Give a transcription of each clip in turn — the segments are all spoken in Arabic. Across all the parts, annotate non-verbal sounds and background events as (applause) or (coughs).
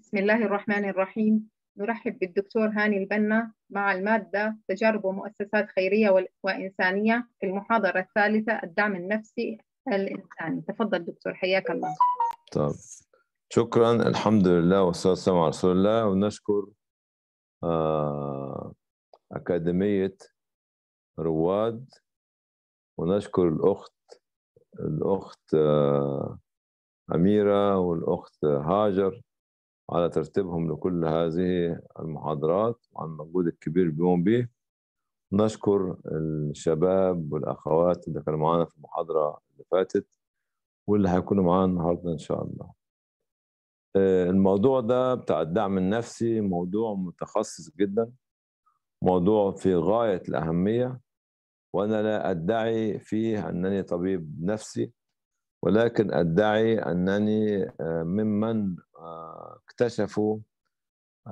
بسم الله الرحمن الرحيم نرحب بالدكتور هاني البنا مع المادة تجارب ومؤسسات خيرية وإنسانية في المحاضرة الثالثة الدعم النفسي الإنساني تفضل دكتور حياك الله طب شكرا الحمد لله والصلاة والسلام على رسول الله ونشكر آه، أكاديمية رواد ونشكر الأخت الأخت آه، أميرة والأخت هاجر على ترتيبهم لكل هذه المحاضرات وعن المجهود الكبير بيقوم به نشكر الشباب والأخوات اللي كانوا معانا في المحاضرة اللي فاتت واللي هيكونوا معانا النهاردة إن شاء الله آه، الموضوع ده بتاع الدعم النفسي موضوع متخصص جدا موضوع في غاية الأهمية وأنا لا أدعي فيه أنني طبيب نفسي ولكن أدعي أنني آه، ممن آه، اكتشفوا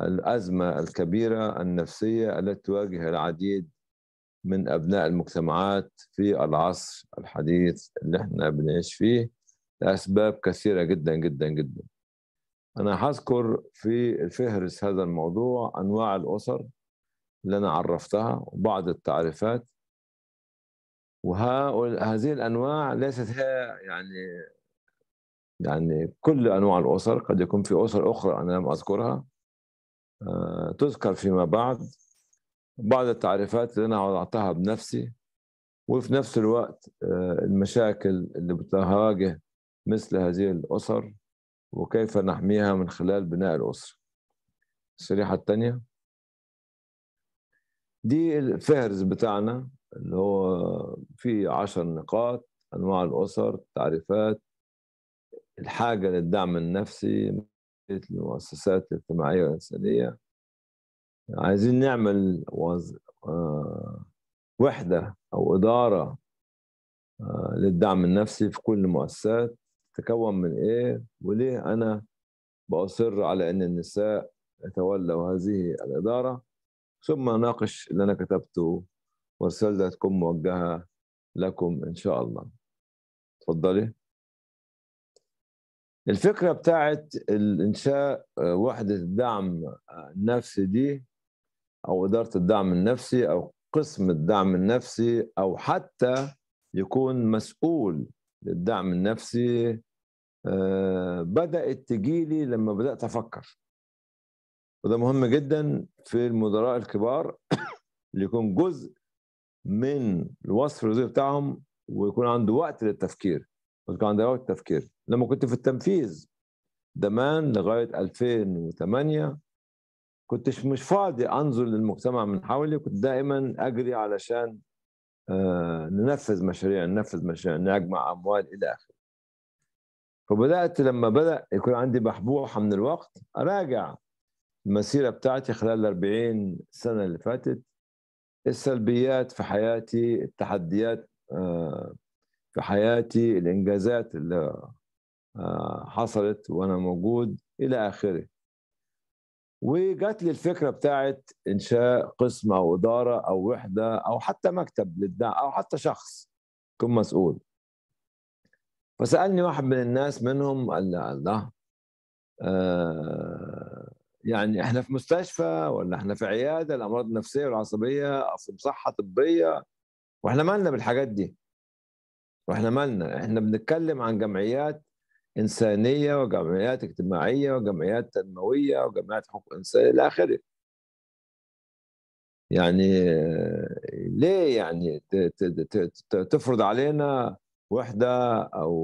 الأزمة الكبيرة النفسية التي تواجه العديد من أبناء المجتمعات في العصر الحديث اللي احنا بنعيش فيه لأسباب كثيرة جدا جدا جدا أنا هذكر في فهرس هذا الموضوع أنواع الأسر اللي أنا عرفتها وبعض التعريفات وهذه الانواع ليست هي يعني يعني كل انواع الاسر قد يكون في اسر اخرى انا لم اذكرها آه، تذكر فيما بعد بعض التعريفات اللي انا وضعتها بنفسي وفي نفس الوقت آه، المشاكل اللي بتواجه مثل هذه الاسر وكيف نحميها من خلال بناء الاسره. الشريحه الثانيه دي الفهرس بتاعنا اللي هو في عشر نقاط انواع الاسر تعريفات الحاجه للدعم النفسي المؤسسات الاجتماعيه والانسانيه عايزين نعمل وز... آه... وحده او اداره آه... للدعم النفسي في كل المؤسسات تكون من ايه وليه انا باصر على ان النساء يتولوا هذه الاداره ثم ناقش اللي انا كتبته والرسالة تكون موجهة لكم إن شاء الله تفضلي الفكرة بتاعت الإنشاء آه، وحدة الدعم النفسي دي أو إدارة الدعم النفسي أو قسم الدعم النفسي أو حتى يكون مسؤول للدعم النفسي آه، بدأت تجيلي لما بدأت أفكر وده مهم جدا في المدراء الكبار (coughs) اللي يكون جزء من الوصف الوظيفي بتاعهم ويكون عنده وقت للتفكير ويكون عنده وقت للتفكير لما كنت في التنفيذ زمان لغايه 2008 كنتش مش فاضي انظر للمجتمع من حولي كنت دائما اجري علشان آه، ننفذ مشاريع ننفذ مشاريع نجمع اموال الى اخره فبدات لما بدا يكون عندي بحبوحه من الوقت اراجع المسيره بتاعتي خلال ال 40 سنه اللي فاتت السلبيات في حياتي التحديات آه، في حياتي الانجازات اللي آه، حصلت وانا موجود الى اخره وجات لي الفكره بتاعت انشاء قسم او اداره او وحده او حتى مكتب للدعم او حتى شخص يكون مسؤول فسالني واحد من الناس منهم قال لي الله آه يعني احنا في مستشفى ولا احنا في عياده الامراض النفسيه والعصبيه في مصحه طبيه واحنا مالنا بالحاجات دي واحنا مالنا احنا بنتكلم عن جمعيات انسانيه وجمعيات اجتماعيه وجمعيات تنمويه وجمعيات حقوق انسانيه الى اخره يعني ليه يعني تفرض علينا وحده او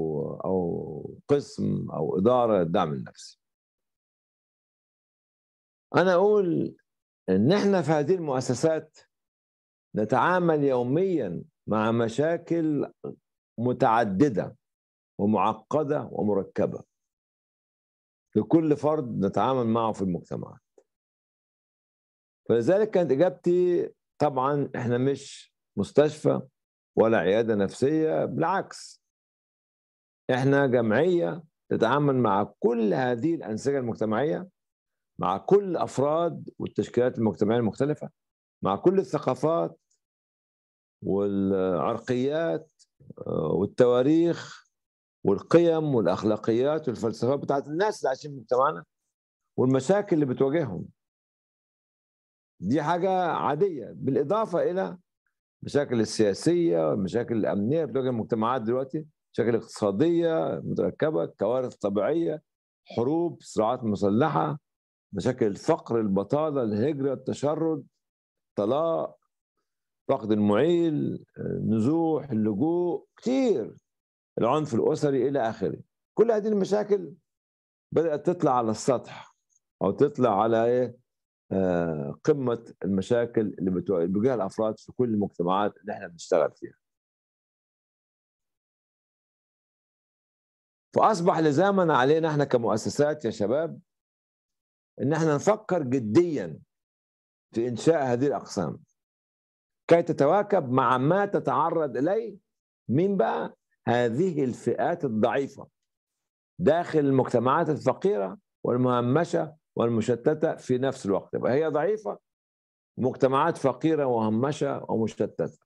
او قسم او اداره الدعم النفسي انا اقول ان احنا في هذه المؤسسات نتعامل يوميا مع مشاكل متعدده ومعقده ومركبه لكل فرد نتعامل معه في المجتمعات فلذلك كانت اجابتي طبعا احنا مش مستشفى ولا عياده نفسيه بالعكس احنا جمعيه تتعامل مع كل هذه الانسجه المجتمعيه مع كل افراد والتشكيلات المجتمعيه المختلفه مع كل الثقافات والعرقيات آه، والتواريخ والقيم والاخلاقيات والفلسفات بتاعت الناس اللي عايشين في مجتمعنا والمشاكل اللي بتواجههم دي حاجه عاديه بالاضافه الى المشاكل السياسيه والمشاكل الامنيه بتواجه المجتمعات دلوقتي مشاكل اقتصاديه متركبه كوارث طبيعيه حروب صراعات مسلحه مشاكل الفقر البطالة الهجرة التشرد الطلاق فقد المعيل النزوح اللجوء كتير العنف الأسري إلى آخره كل هذه المشاكل بدأت تطلع على السطح أو تطلع على إيه؟ آه، قمة المشاكل اللي بتواجهها الأفراد في كل المجتمعات اللي احنا بنشتغل فيها فأصبح لزاما علينا احنا كمؤسسات يا شباب ان احنا نفكر جديا في انشاء هذه الاقسام كي تتواكب مع ما تتعرض اليه مين بقى هذه الفئات الضعيفه داخل المجتمعات الفقيره والمهمشه والمشتته في نفس الوقت يبقى هي ضعيفه مجتمعات فقيره ومهمشه ومشتته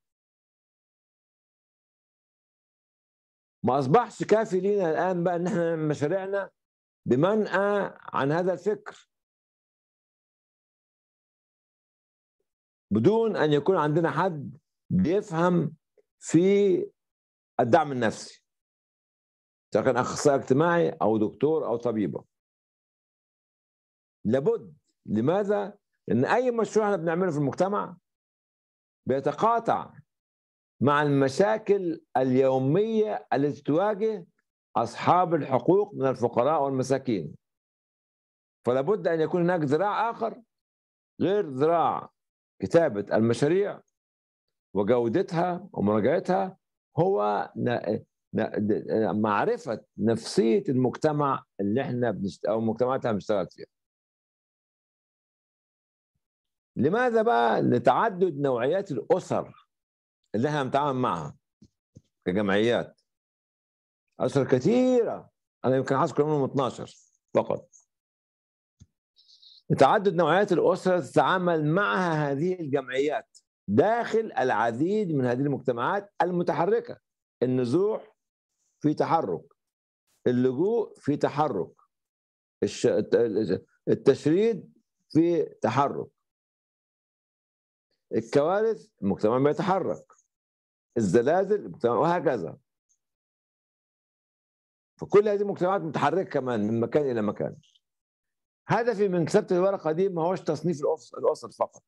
ما اصبحش كافي لينا الان بقى ان احنا مشاريعنا بمنأى عن هذا الفكر بدون ان يكون عندنا حد بيفهم في الدعم النفسي سواء كان اخصائي اجتماعي او دكتور او طبيبه لابد لماذا ان اي مشروع احنا بنعمله في المجتمع بيتقاطع مع المشاكل اليوميه التي تواجه اصحاب الحقوق من الفقراء والمساكين فلابد ان يكون هناك ذراع اخر غير ذراع كتابه المشاريع وجودتها ومراجعتها هو معرفه نفسيه المجتمع اللي احنا بنشت... او مجتمعاتها بنشتغل فيها. لماذا بقى؟ لتعدد نوعيات الاسر اللي احنا بنتعامل معها كجمعيات. اسر كثيره انا يمكن هذكر منهم 12 فقط. تعدد نوعيات الأسرة تتعامل معها هذه الجمعيات داخل العديد من هذه المجتمعات المتحركة النزوح في تحرك اللجوء في تحرك التشريد في تحرك الكوارث المجتمع بيتحرك الزلازل المجتمع وهكذا فكل هذه المجتمعات متحركة كمان من مكان إلى مكان هدفي من كتابه الورقه دي ما هوش تصنيف الاسر فقط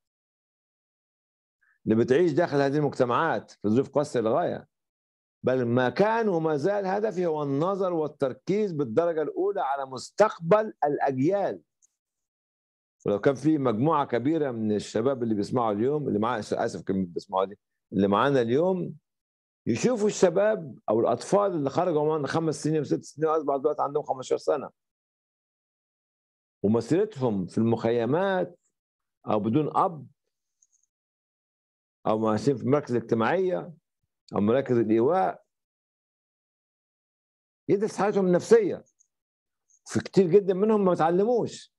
اللي بتعيش داخل هذه المجتمعات في ظروف قاسيه للغايه بل ما كان وما زال هدفي هو النظر والتركيز بالدرجه الاولى على مستقبل الاجيال ولو كان في مجموعه كبيره من الشباب اللي بيسمعوا اليوم اللي معانا اسف كلمه بيسمعوا دي اللي معانا اليوم يشوفوا الشباب او الاطفال اللي خرجوا من خمس سنين وست سنين واصبحوا دلوقتي عندهم 15 سنه ومسيرتهم في المخيمات او بدون اب او ماشيين في مراكز اجتماعيه او مراكز الايواء يدرس حالتهم النفسيه في كتير جدا منهم ما بيتعلموش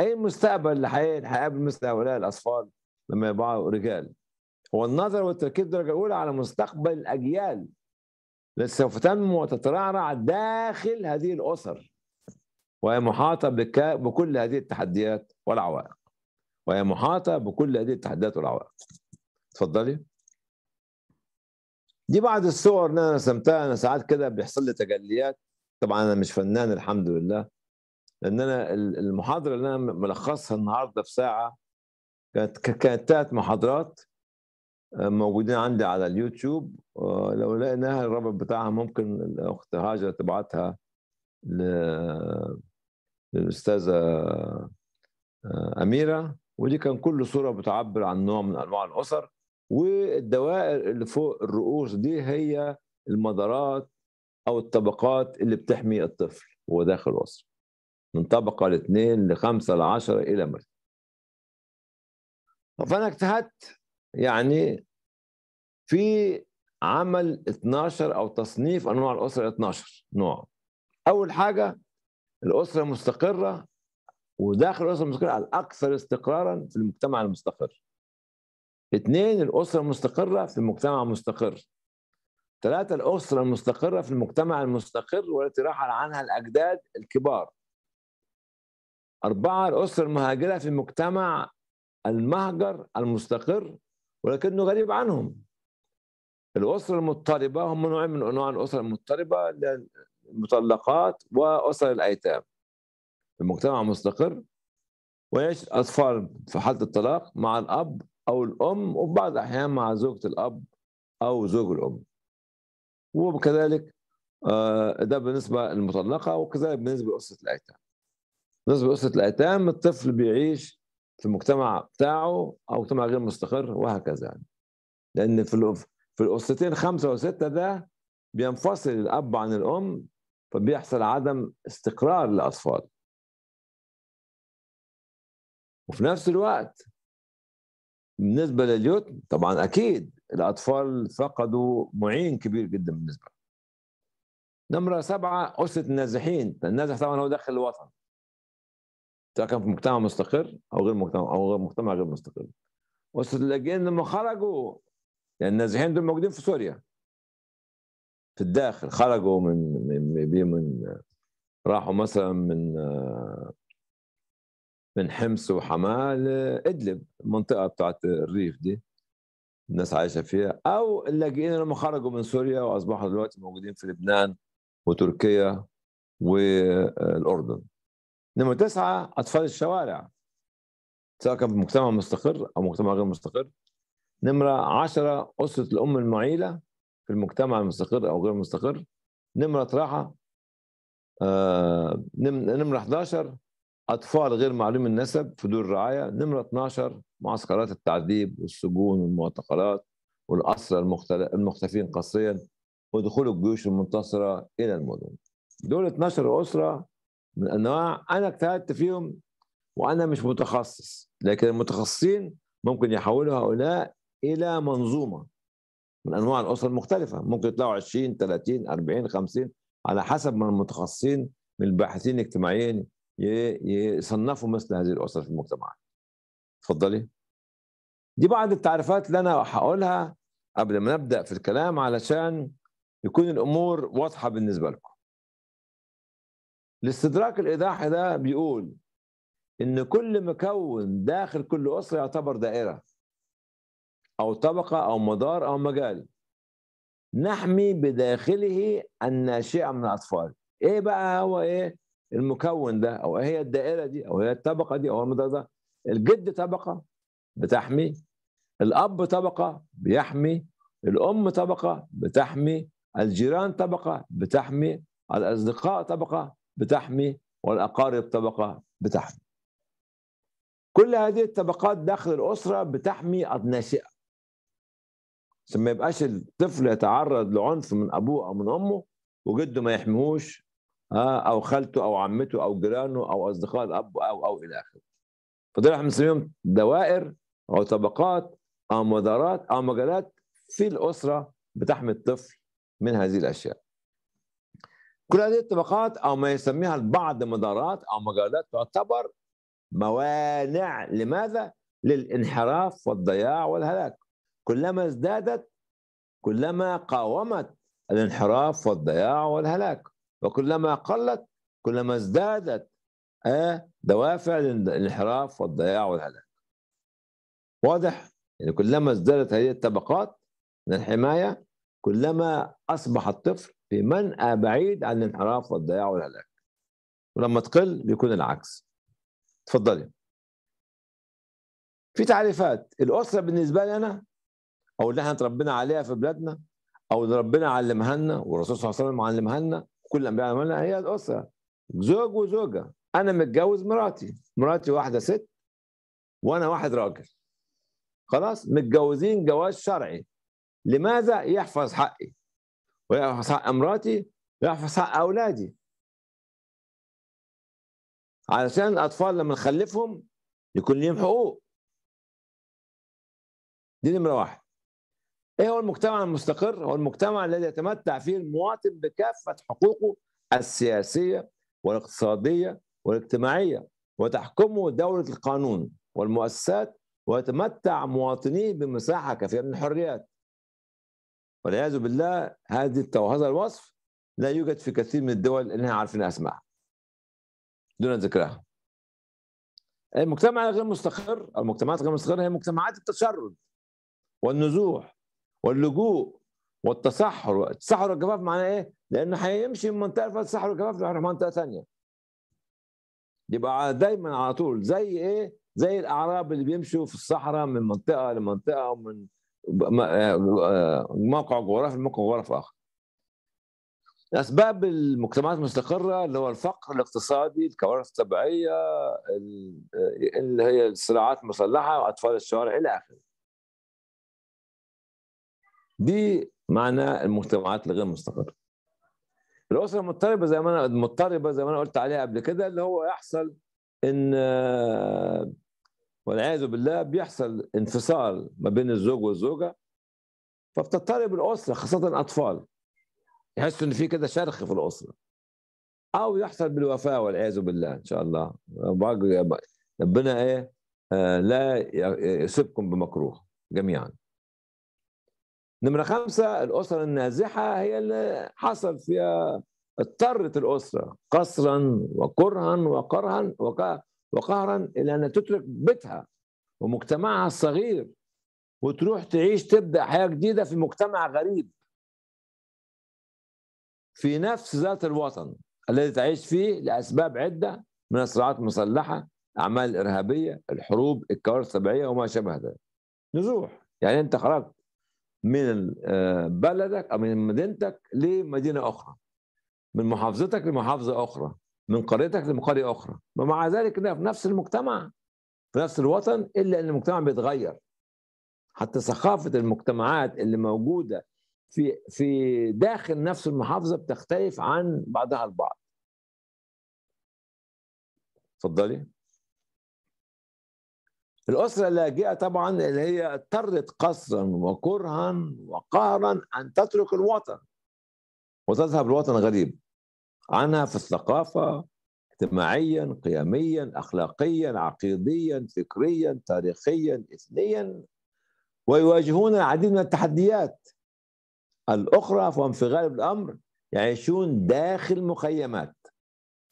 اي مستقبل اللي هيقابل مثل هؤلاء الاطفال لما يبقوا رجال هو النظر والتركيز درجه اولى على مستقبل الاجيال التي سوف تنمو وتترعرع داخل هذه الاسر وهي محاطة بكل هذه التحديات والعوائق وهي محاطة بكل هذه التحديات والعوائق تفضلي دي بعض الصور اللي انا رسمتها انا ساعات كده بيحصل لي تجليات طبعا انا مش فنان الحمد لله لان انا المحاضره اللي انا ملخصها النهارده في ساعه كانت كانت ثلاث محاضرات آه، موجودين عندي على اليوتيوب آه، لو لقيناها الرابط بتاعها ممكن الاخت هاجر تبعتها ل للاستاذه آه، اميره ودي كان كل صوره بتعبر عن نوع من انواع الاسر والدوائر اللي فوق الرؤوس دي هي المدارات او الطبقات اللي بتحمي الطفل وهو داخل الاسره من طبقه لاثنين لخمسه لعشره الى ما فانا اجتهدت يعني في عمل 12 او تصنيف انواع الاسر 12 نوع اول حاجه الاسره المستقره وداخل الاسره المستقره الاكثر استقرارا في المجتمع المستقر اثنين الاسره المستقره في المجتمع المستقر ثلاثة الأسرة المستقرة في المجتمع المستقر والتي رحل عنها الأجداد الكبار أربعة الأسرة المهاجرة في المجتمع المهجر المستقر ولكنه غريب عنهم الأسرة المضطربة هم نوعين من أنواع الأسرة المضطربة المطلقات وأسر الأيتام المجتمع مستقر ويعيش الأطفال في حالة الطلاق مع الأب أو الأم وبعض الأحيان مع زوجة الأب أو زوج الأم وكذلك آه، ده بالنسبة للمطلقة وكذلك بالنسبة لأسرة الأيتام بالنسبة لأسرة الأيتام الطفل بيعيش في المجتمع بتاعه أو مجتمع غير مستقر وهكذا يعني. لأن في في الأسرتين خمسة وستة ده بينفصل الأب عن الأم فبيحصل عدم استقرار للاطفال وفي نفس الوقت بالنسبه لليوتن طبعا اكيد الاطفال فقدوا معين كبير جدا بالنسبه نمرة سبعة أسرة النازحين، النازح طبعا هو داخل الوطن. سواء كان في مجتمع مستقر أو غير مجتمع أو غير مجتمع غير مستقر. أسرة اللاجئين لما خرجوا يعني النازحين دول موجودين في سوريا في الداخل خرجوا من جايبيه من راحوا مثلا من من حمص وحماه لادلب المنطقه بتاعت الريف دي الناس عايشه فيها او اللاجئين اللي هم خرجوا من سوريا واصبحوا دلوقتي موجودين في لبنان وتركيا والاردن نمرة تسعة أطفال الشوارع سواء كان في مجتمع مستقر أو مجتمع غير مستقر نمرة عشرة أسرة الأم المعيلة في المجتمع المستقر أو غير المستقر نمرة راحه آه، نمرة 11 أطفال غير معلوم النسب في دور الرعاية نمرة 12 معسكرات التعذيب والسجون والمعتقلات والأسرى المختفين قسريا ودخول الجيوش المنتصرة إلى المدن دول 12 أسرة من أنواع أنا اجتهدت فيهم وأنا مش متخصص لكن المتخصصين ممكن يحولوا هؤلاء إلى منظومة من انواع الاسر المختلفه ممكن يطلعوا 20 30 40 50 على حسب ما المتخصصين من الباحثين الاجتماعيين يصنفوا مثل هذه الاسر في المجتمع اتفضلي دي بعض التعريفات اللي انا هقولها قبل ما نبدا في الكلام علشان يكون الامور واضحه بالنسبه لكم الاستدراك الايضاحي ده بيقول ان كل مكون داخل كل اسره يعتبر دائره أو طبقة أو مدار أو مجال نحمي بداخله الناشئة من الأطفال إيه بقى هو إيه المكون ده أو إيه هي الدائرة دي أو هي إيه الطبقة دي أو إيه المدار ده الجد طبقة بتحمي الأب طبقة بيحمي الأم طبقة بتحمي الجيران طبقة بتحمي الأصدقاء طبقة بتحمي والأقارب طبقة بتحمي كل هذه الطبقات داخل الأسرة بتحمي الناشئة عشان ما يبقاش الطفل يتعرض لعنف من ابوه او من امه وجده ما يحميهوش او خالته او عمته او جيرانه او اصدقاء الاب او او الى اخره فدول احنا بنسميهم دوائر او طبقات او مدارات او مجالات في الاسره بتحمي الطفل من هذه الاشياء كل هذه الطبقات او ما يسميها البعض مدارات او مجالات تعتبر موانع لماذا للانحراف والضياع والهلاك كلما ازدادت كلما قاومت الانحراف والضياع والهلاك وكلما قلت كلما ازدادت آه، دوافع الانحراف والضياع والهلاك واضح يعني كلما ازدادت هذه الطبقات من الحماية كلما أصبح الطفل في منأى بعيد عن الانحراف والضياع والهلاك ولما تقل بيكون العكس تفضلي في تعريفات الأسرة بالنسبة لي أنا او اللي احنا اتربينا عليها في بلادنا او اللي ربنا علمها لنا والرسول صلى الله عليه وسلم علمها لنا كل الانبياء علمها لنا هي الاسره زوج وزوجه انا متجوز مراتي مراتي واحده ست وانا واحد راجل خلاص متجوزين جواز شرعي لماذا يحفظ حقي ويحفظ حق مراتي ويحفظ حق اولادي علشان الاطفال لما نخلفهم يكون ليهم حقوق دي نمره واحد ايه هو المجتمع المستقر؟ هو المجتمع الذي يتمتع فيه المواطن بكافه حقوقه السياسيه والاقتصاديه والاجتماعيه وتحكمه دوله القانون والمؤسسات ويتمتع مواطنيه بمساحه كافيه من الحريات. والعياذ بالله هذه هذا الوصف لا يوجد في كثير من الدول اللي احنا عارفين اسمها. دون ذكرها. المجتمع الغير مستقر المجتمعات الغير مستقره هي مجتمعات التشرد والنزوح واللجوء والتصحر التسحر والجفاف معناه ايه؟ لانه هيمشي من منطقه فتسحر والجفاف يروح منطقه ثانيه يبقى دايما على طول زي ايه؟ زي الاعراب اللي بيمشوا في الصحراء من منطقه لمنطقه ومن آه، آه، موقع جغرافي لموقع جغرافي اخر. اسباب المجتمعات المستقره اللي هو الفقر الاقتصادي، الكوارث الطبيعيه آه، اللي هي الصراعات المسلحه واطفال الشوارع الى اخره. دي معناه المجتمعات الغير مستقره الأسرة المضطربه زي ما انا المضطربه زي ما انا قلت عليها قبل كده اللي هو يحصل ان والعياذ بالله بيحصل انفصال ما بين الزوج والزوجه فبتضطرب الاسره خاصه الاطفال يحسوا ان في كده شرخ في الاسره او يحصل بالوفاه والعياذ بالله ان شاء الله ربنا ايه آه، لا يسبكم بمكروه جميعا نمرة خمسة الأسرة النازحة هي اللي حصل فيها اضطرت الأسرة قصرا وكرها وقرها وقهرا إلى أن تترك بيتها ومجتمعها الصغير وتروح تعيش تبدأ حياة جديدة في مجتمع غريب في نفس ذات الوطن الذي تعيش فيه لأسباب عدة من الصراعات المسلحة أعمال الإرهابية الحروب الكوارث الطبيعية وما شابه ذلك نزوح يعني أنت خرجت من آه، بلدك او من مدينتك لمدينه اخرى من محافظتك لمحافظه اخرى من قريتك لقريه اخرى ومع ذلك في نفس المجتمع في نفس الوطن الا ان المجتمع بيتغير حتى ثقافه المجتمعات اللي موجوده في في داخل نفس المحافظه بتختلف عن بعضها البعض اتفضلي الأسرة اللاجئة طبعا اللي هي اضطرت قصرا وكرها وقهرا أن تترك الوطن وتذهب لوطن غريب عنها في الثقافة اجتماعيا قيميا أخلاقيا عقيديا فكريا تاريخيا إثنيا ويواجهون العديد من التحديات الأخرى فهم في غالب الأمر يعيشون داخل مخيمات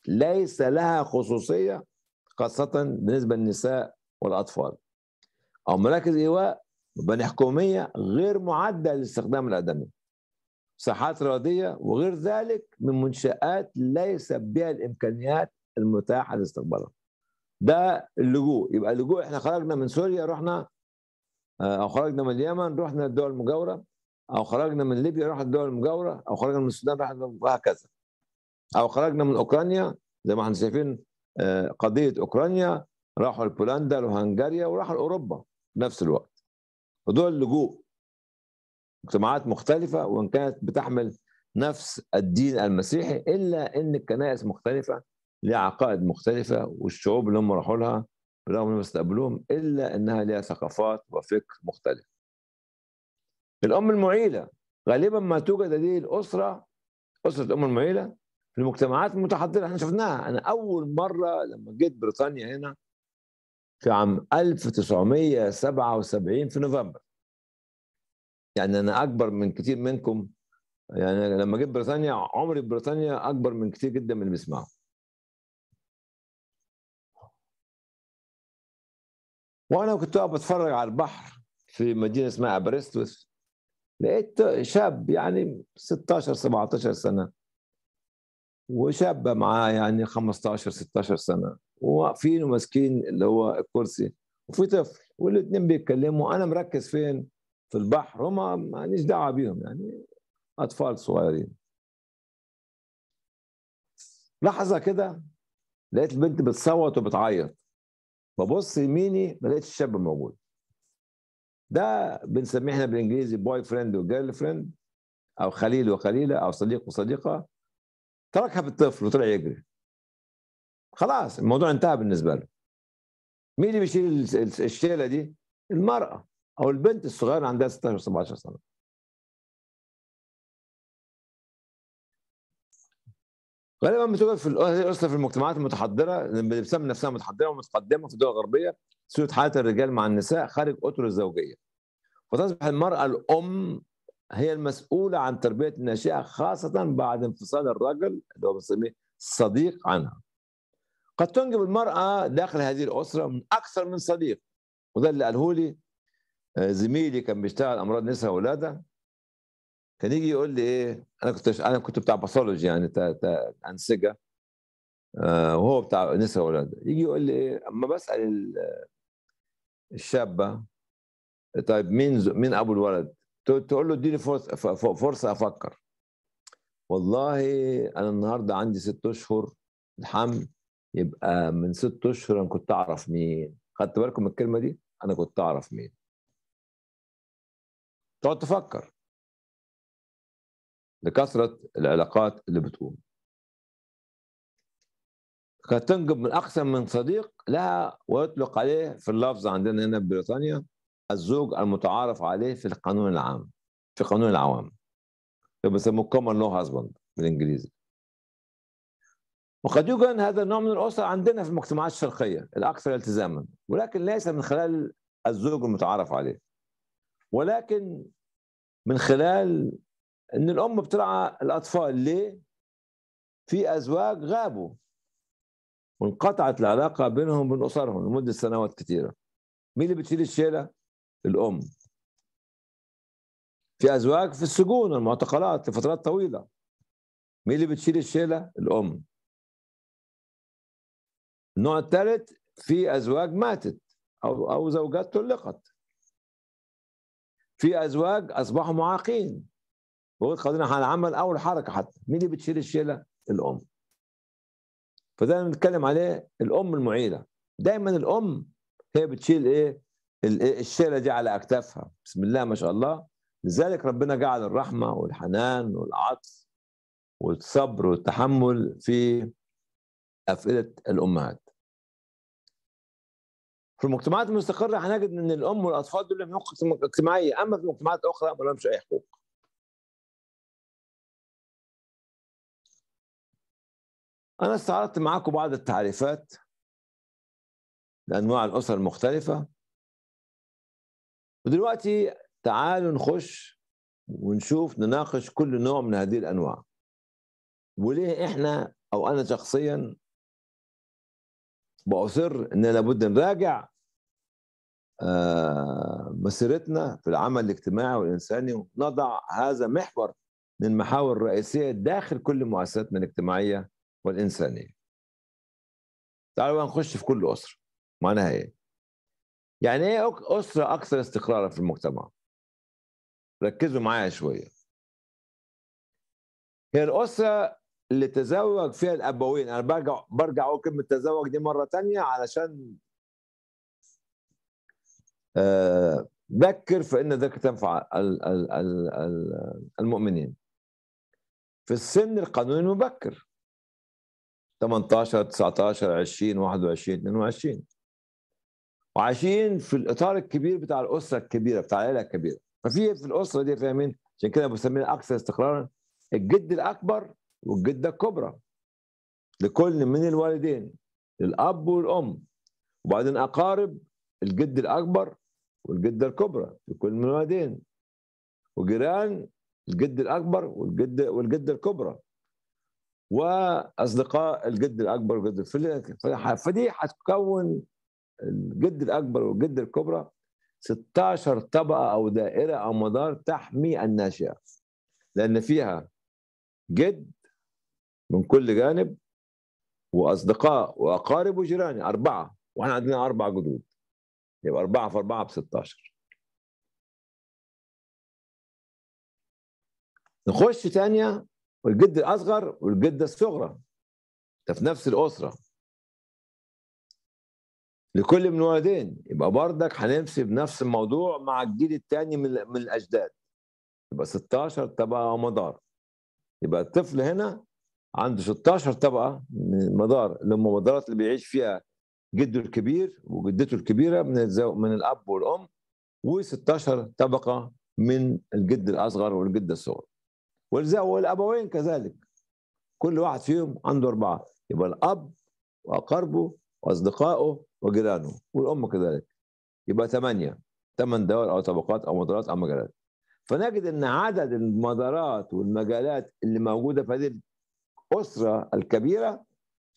ليس لها خصوصية خاصة بالنسبة للنساء والأطفال أو مراكز إيواء مباني حكومية غير معدة لاستخدام الأدمي ساحات رياضية وغير ذلك من منشآت ليس بها الإمكانيات المتاحة لاستقبالها ده اللجوء يبقى اللجوء احنا خرجنا من سوريا رحنا آه، او خرجنا من اليمن رحنا الدول المجاوره او خرجنا من ليبيا رحنا الدول المجاوره او خرجنا من السودان رحنا وهكذا او خرجنا من اوكرانيا زي ما احنا شايفين آه، قضيه اوكرانيا راحوا لبولندا لهنغاريا وراحوا لاوروبا في نفس الوقت ودول لجوء مجتمعات مختلفه وان كانت بتحمل نفس الدين المسيحي الا ان الكنائس مختلفه لها عقائد مختلفه والشعوب اللي هم راحوا لها رغم انهم استقبلوهم الا انها لها ثقافات وفكر مختلف. الام المعيله غالبا ما توجد هذه الاسره اسره الام المعيله في المجتمعات المتحضره احنا شفناها انا اول مره لما جيت بريطانيا هنا في عام 1977 في نوفمبر يعني انا اكبر من كتير منكم يعني لما جيت بريطانيا عمري في بريطانيا اكبر من كتير جدا من اللي بيسمعوا وانا كنت قاعد بتفرج على البحر في مدينه اسمها ابرستوس لقيت شاب يعني 16 17 سنه وشابه معاه يعني 15 16 سنه وواقفين وماسكين اللي هو الكرسي وفي طفل والاثنين بيتكلموا انا مركز فين؟ في البحر هما ماليش دعوه بيهم يعني اطفال صغيرين لحظه كده لقيت البنت بتصوت وبتعيط ببص يميني ما لقيتش الشاب موجود ده بنسميه احنا بالانجليزي بوي فريند وجيرل فريند او خليل وخليله او صديق وصديقه تركها بالطفل وطلع يجري خلاص الموضوع انتهى بالنسبه له مين اللي بيشيل الشيله دي المراه او البنت الصغيره عندها 16 17 سنه غالبا بتوجد في الاسره في المجتمعات المتحضره اللي بتسمي نفسها متحضره ومتقدمه في الدول الغربيه صوره حياه الرجال مع النساء خارج اطر الزوجيه فتصبح المراه الام هي المسؤوله عن تربيه الناشئه خاصه بعد انفصال الرجل اللي هو بنسميه صديق عنها قد تنجب المرأة داخل هذه الأسرة من أكثر من صديق وده اللي قاله لي آه، زميلي كان بيشتغل أمراض نساء وولادة كان يجي يقول لي إيه أنا كنت أنا كنت بتاع باثولوجي يعني تا أنسجة آه، وهو بتاع نساء وولادة يجي يقول لي إيه أما بسأل الشابة طيب مين مين أبو الولد؟ تقول له اديني فرصة فرصة أفكر والله أنا النهاردة عندي ست أشهر الحمل يبقى من ست اشهر انا كنت اعرف مين خدت بالكم من الكلمه دي انا كنت اعرف مين تقعد تفكر لكثره العلاقات اللي بتقوم كانت تنجب من أكثر من صديق لها ويطلق عليه في اللفظ عندنا هنا في بريطانيا الزوج المتعارف عليه في القانون العام في قانون العوام بيسموه كومن لو هازبند بالانجليزي وقد يوجد هذا النوع من الأسر عندنا في المجتمعات الشرقية الأكثر التزاما ولكن ليس من خلال الزوج المتعارف عليه ولكن من خلال ان الام بترعى الاطفال ليه في ازواج غابوا وانقطعت العلاقه بينهم وبين اسرهم لمده سنوات كثيره مين اللي بتشيل الشيله الام في ازواج في السجون والمعتقلات لفترات طويله مين اللي بتشيل الشيله الام النوع الثالث في أزواج ماتت أو أو زوجات طلقت في أزواج أصبحوا معاقين وقد قادرين على أول حركة حتى مين اللي بتشيل الشيلة؟ الأم فده اللي بنتكلم عليه الأم المعيلة دايما الأم هي بتشيل إيه؟, إيه؟ الشيلة دي على أكتافها بسم الله ما شاء الله لذلك ربنا جعل الرحمة والحنان والعطف والصبر والتحمل في أفئدة الأمهات في المجتمعات المستقره هنجد ان الام والاطفال دول لهم حقوق اجتماعيه اما في المجتمعات الاخرى ما لهمش اي حقوق انا استعرضت معاكم بعض التعريفات لانواع الاسر المختلفه ودلوقتي تعالوا نخش ونشوف نناقش كل نوع من هذه الانواع وليه احنا او انا شخصيا باصر ان لابد نراجع آه، مسيرتنا في العمل الاجتماعي والإنساني ونضع هذا محور من المحاور الرئيسية داخل كل مؤسساتنا الاجتماعية والإنسانية تعالوا نخش في كل أسرة معناها إيه؟ يعني إيه أسرة أكثر استقرارا في المجتمع؟ ركزوا معايا شوية هي الأسرة اللي تزوج فيها الأبوين أنا برجع برجع أقول كلمة تزوج دي مرة تانية علشان ذكر آه، فإن ذكر تنفع المؤمنين في السن القانوني المبكر 18 19 20 21 22 وعايشين في الاطار الكبير بتاع الاسره الكبيره بتاع العائله الكبيره ففي في الاسره دي فاهمين عشان كده بسميها اكثر استقرارا الجد الاكبر والجده الكبرى لكل من الوالدين الاب والام وبعدين اقارب الجد الاكبر والجدة الكبرى في كل من الوادين وجيران الجد الأكبر والجد والجدة الكبرى وأصدقاء الجد الأكبر والجد فدي هتكون الجد الأكبر والجدة الكبرى 16 طبقة أو دائرة أو مدار تحمي الناشئة لأن فيها جد من كل جانب وأصدقاء وأقارب وجيران أربعة وإحنا عندنا أربع جدود يبقى 4 في 4 ب 16 نخش تانية والجد الأصغر والجدة الصغرى ده في نفس الأسرة لكل من ولدين يبقى بردك هنمشي بنفس الموضوع مع الجيل الثاني من, من الأجداد يبقى 16 طبقة مدار يبقى الطفل هنا عنده 16 طبقة من المدار اللي هم المدارات اللي بيعيش فيها جده الكبير وجدته الكبيره من الزو... من الاب والام و16 طبقه من الجد الاصغر والجده الصغر والابوين كذلك كل واحد فيهم عنده اربعه يبقى الاب واقاربه واصدقائه وجيرانه والام كذلك يبقى ثمانيه ثمان دول او طبقات او مدارات او مجالات فنجد ان عدد المدارات والمجالات اللي موجوده في هذه الاسره الكبيره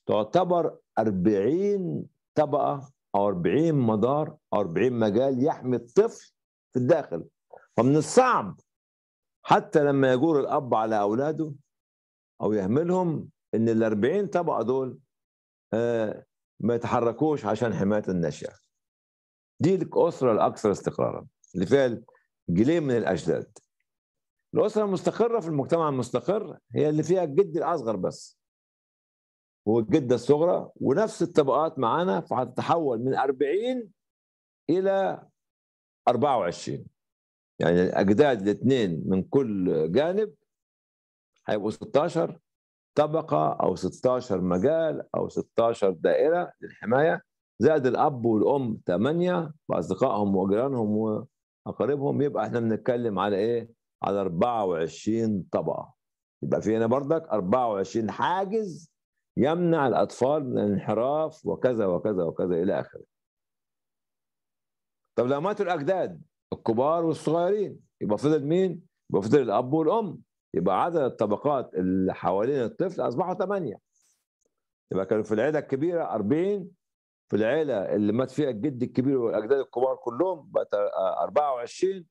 تعتبر 40 طبقه او 40 مدار او 40 مجال يحمي الطفل في الداخل فمن الصعب حتى لما يجور الاب على اولاده او يهملهم ان ال 40 طبقه دول آه، ما يتحركوش عشان حمايه النشأة دي الاسره الاكثر استقرارا اللي فيها جيلين من الاجداد الاسره المستقره في المجتمع المستقر هي اللي فيها الجد الاصغر بس والجده الصغرى ونفس الطبقات معانا فهتتحول من 40 الى 24 يعني الاجداد الاثنين من كل جانب هيبقوا 16 طبقه او 16 مجال او 16 دائره للحمايه زائد الاب والام 8 باصدقائهم وجيرانهم واقاربهم يبقى احنا بنتكلم على ايه؟ على 24 طبقه يبقى في هنا بردك 24 حاجز يمنع الأطفال من الانحراف وكذا وكذا وكذا إلى آخره طب لو ماتوا الأجداد الكبار والصغيرين يبقى فضل مين؟ يبقى فضل الأب والأم يبقى عدد الطبقات اللي حوالين الطفل أصبحوا ثمانية يبقى كانوا في العيلة الكبيرة 40 في العيلة اللي مات فيها الجد الكبير والأجداد الكبار كلهم بقت 24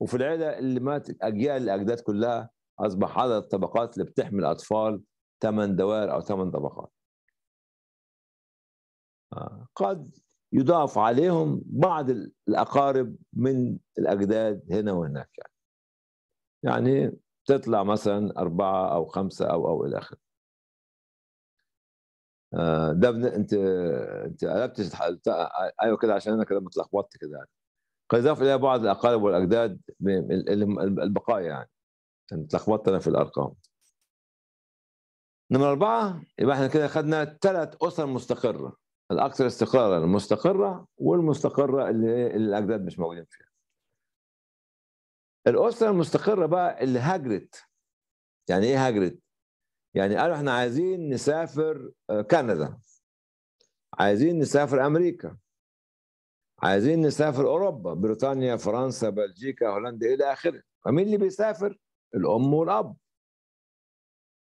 وفي العيلة اللي مات أجيال الأجداد كلها أصبح عدد الطبقات اللي بتحمي الأطفال ثمان دوائر أو ثمان طبقات آه، قد يضاف عليهم بعض الأقارب من الأجداد هنا وهناك يعني يعني تطلع مثلا أربعة أو خمسة أو أو إلى آخره آه، ده بن... انت انت قلبت ايوه كده عشان انا كده متلخبطت كده يعني قد يضاف اليها بعض الاقارب والاجداد البقايا يعني اتلخبطت انا في الارقام نمرة أربعة يبقى احنا كده خدنا ثلاث أسر مستقرة الأكثر استقرارا المستقرة والمستقرة اللي الأجداد مش موجودين فيها الأسرة المستقرة بقى اللي هاجرت يعني إيه هاجرت؟ يعني قالوا احنا عايزين نسافر آه، كندا عايزين نسافر أمريكا عايزين نسافر أوروبا بريطانيا فرنسا بلجيكا هولندا إلى آخره فمين اللي بيسافر؟ الأم والأب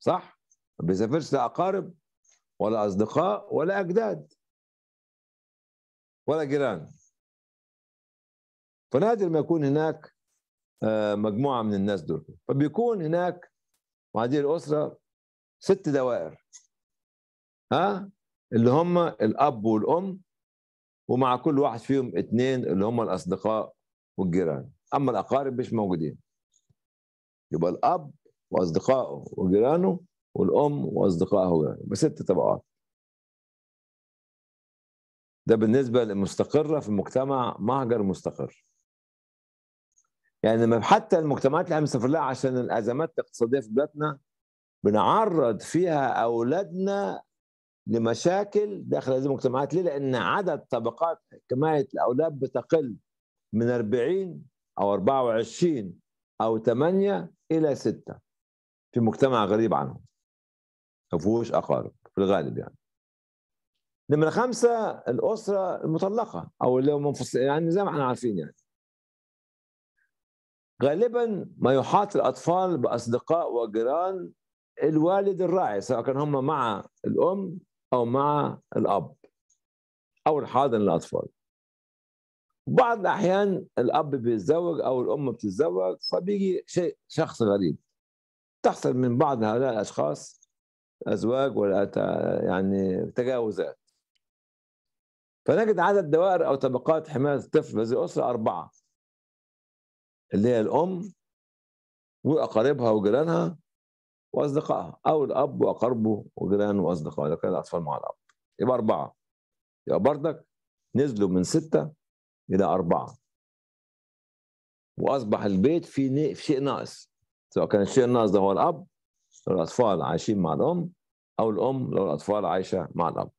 صح؟ بيسافرش لا اقارب ولا اصدقاء ولا اجداد ولا جيران فنادر ما يكون هناك آه، مجموعه من الناس دول فبيكون هناك هذه الاسره ست دوائر ها اللي هم الاب والام ومع كل واحد فيهم اثنين اللي هم الاصدقاء والجيران اما الاقارب مش موجودين يبقى الاب واصدقائه وجيرانه والام واصدقائها بست طبقات ده بالنسبه لمستقره في المجتمع مهجر مستقر يعني حتى المجتمعات اللي احنا بنسافر لها عشان الازمات الاقتصاديه في بلادنا بنعرض فيها اولادنا لمشاكل داخل هذه المجتمعات ليه؟ لان عدد طبقات حمايه الاولاد بتقل من 40 او 24 او 8 الى 6 في مجتمع غريب عنهم ما فيهوش اقارب في الغالب يعني نمرة خمسة الأسرة المطلقة أو اللي هم منفصلين يعني زي ما احنا عارفين يعني غالبا ما يحاط الأطفال بأصدقاء وجيران الوالد الراعي سواء كان هم مع الأم أو مع الأب أو الحاضن للأطفال بعض الأحيان الأب بيتزوج أو الأم بتتزوج فبيجي شيء شخص غريب تحصل من بعض هؤلاء الأشخاص أزواج ولا يعني تجاوزات فنجد عدد دوائر أو طبقات حماية الطفل هذه الأسرة أربعة اللي هي الأم وأقاربها وجيرانها وأصدقائها أو الأب وأقاربه وجيرانه وأصدقائه إذا كان الأطفال مع الأب يبقى أربعة يبقى برضك نزلوا من ستة إلى أربعة وأصبح البيت في شيء ناقص سواء كان الشيء الناقص ده هو الأب لو الأطفال عايشين مع الأم أو الأم لو الأطفال عايشة مع الأب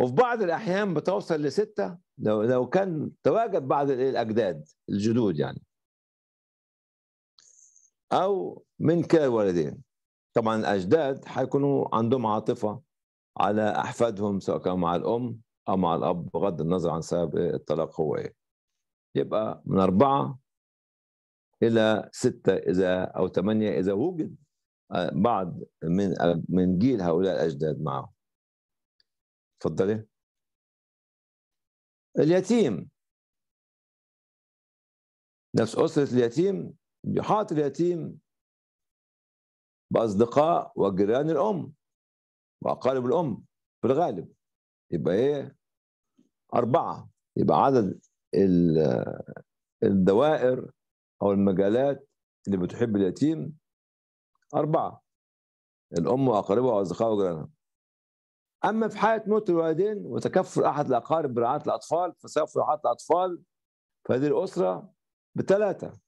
وفي بعض الأحيان بتوصل لستة لو لو كان تواجد بعض الأجداد الجدود يعني أو من كلا الوالدين طبعا الأجداد هيكونوا عندهم عاطفة على أحفادهم سواء كان مع الأم أو مع الأب بغض النظر عن سبب الطلاق هو إيه يبقى من أربعة الى سته اذا او ثمانيه اذا وجد آه، بعض من من جيل هؤلاء الاجداد معه تفضلي اليتيم نفس اسره اليتيم يحاط اليتيم باصدقاء وجيران الام واقارب الام في الغالب يبقى ايه اربعه يبقى عدد آه، الدوائر او المجالات اللي بتحب اليتيم اربعه الام واقاربها واصدقائها وجيرانها اما في حاله موت الوالدين وتكفل احد الاقارب برعايه الاطفال فسوف يعاطى الاطفال فهذه الاسره بثلاثه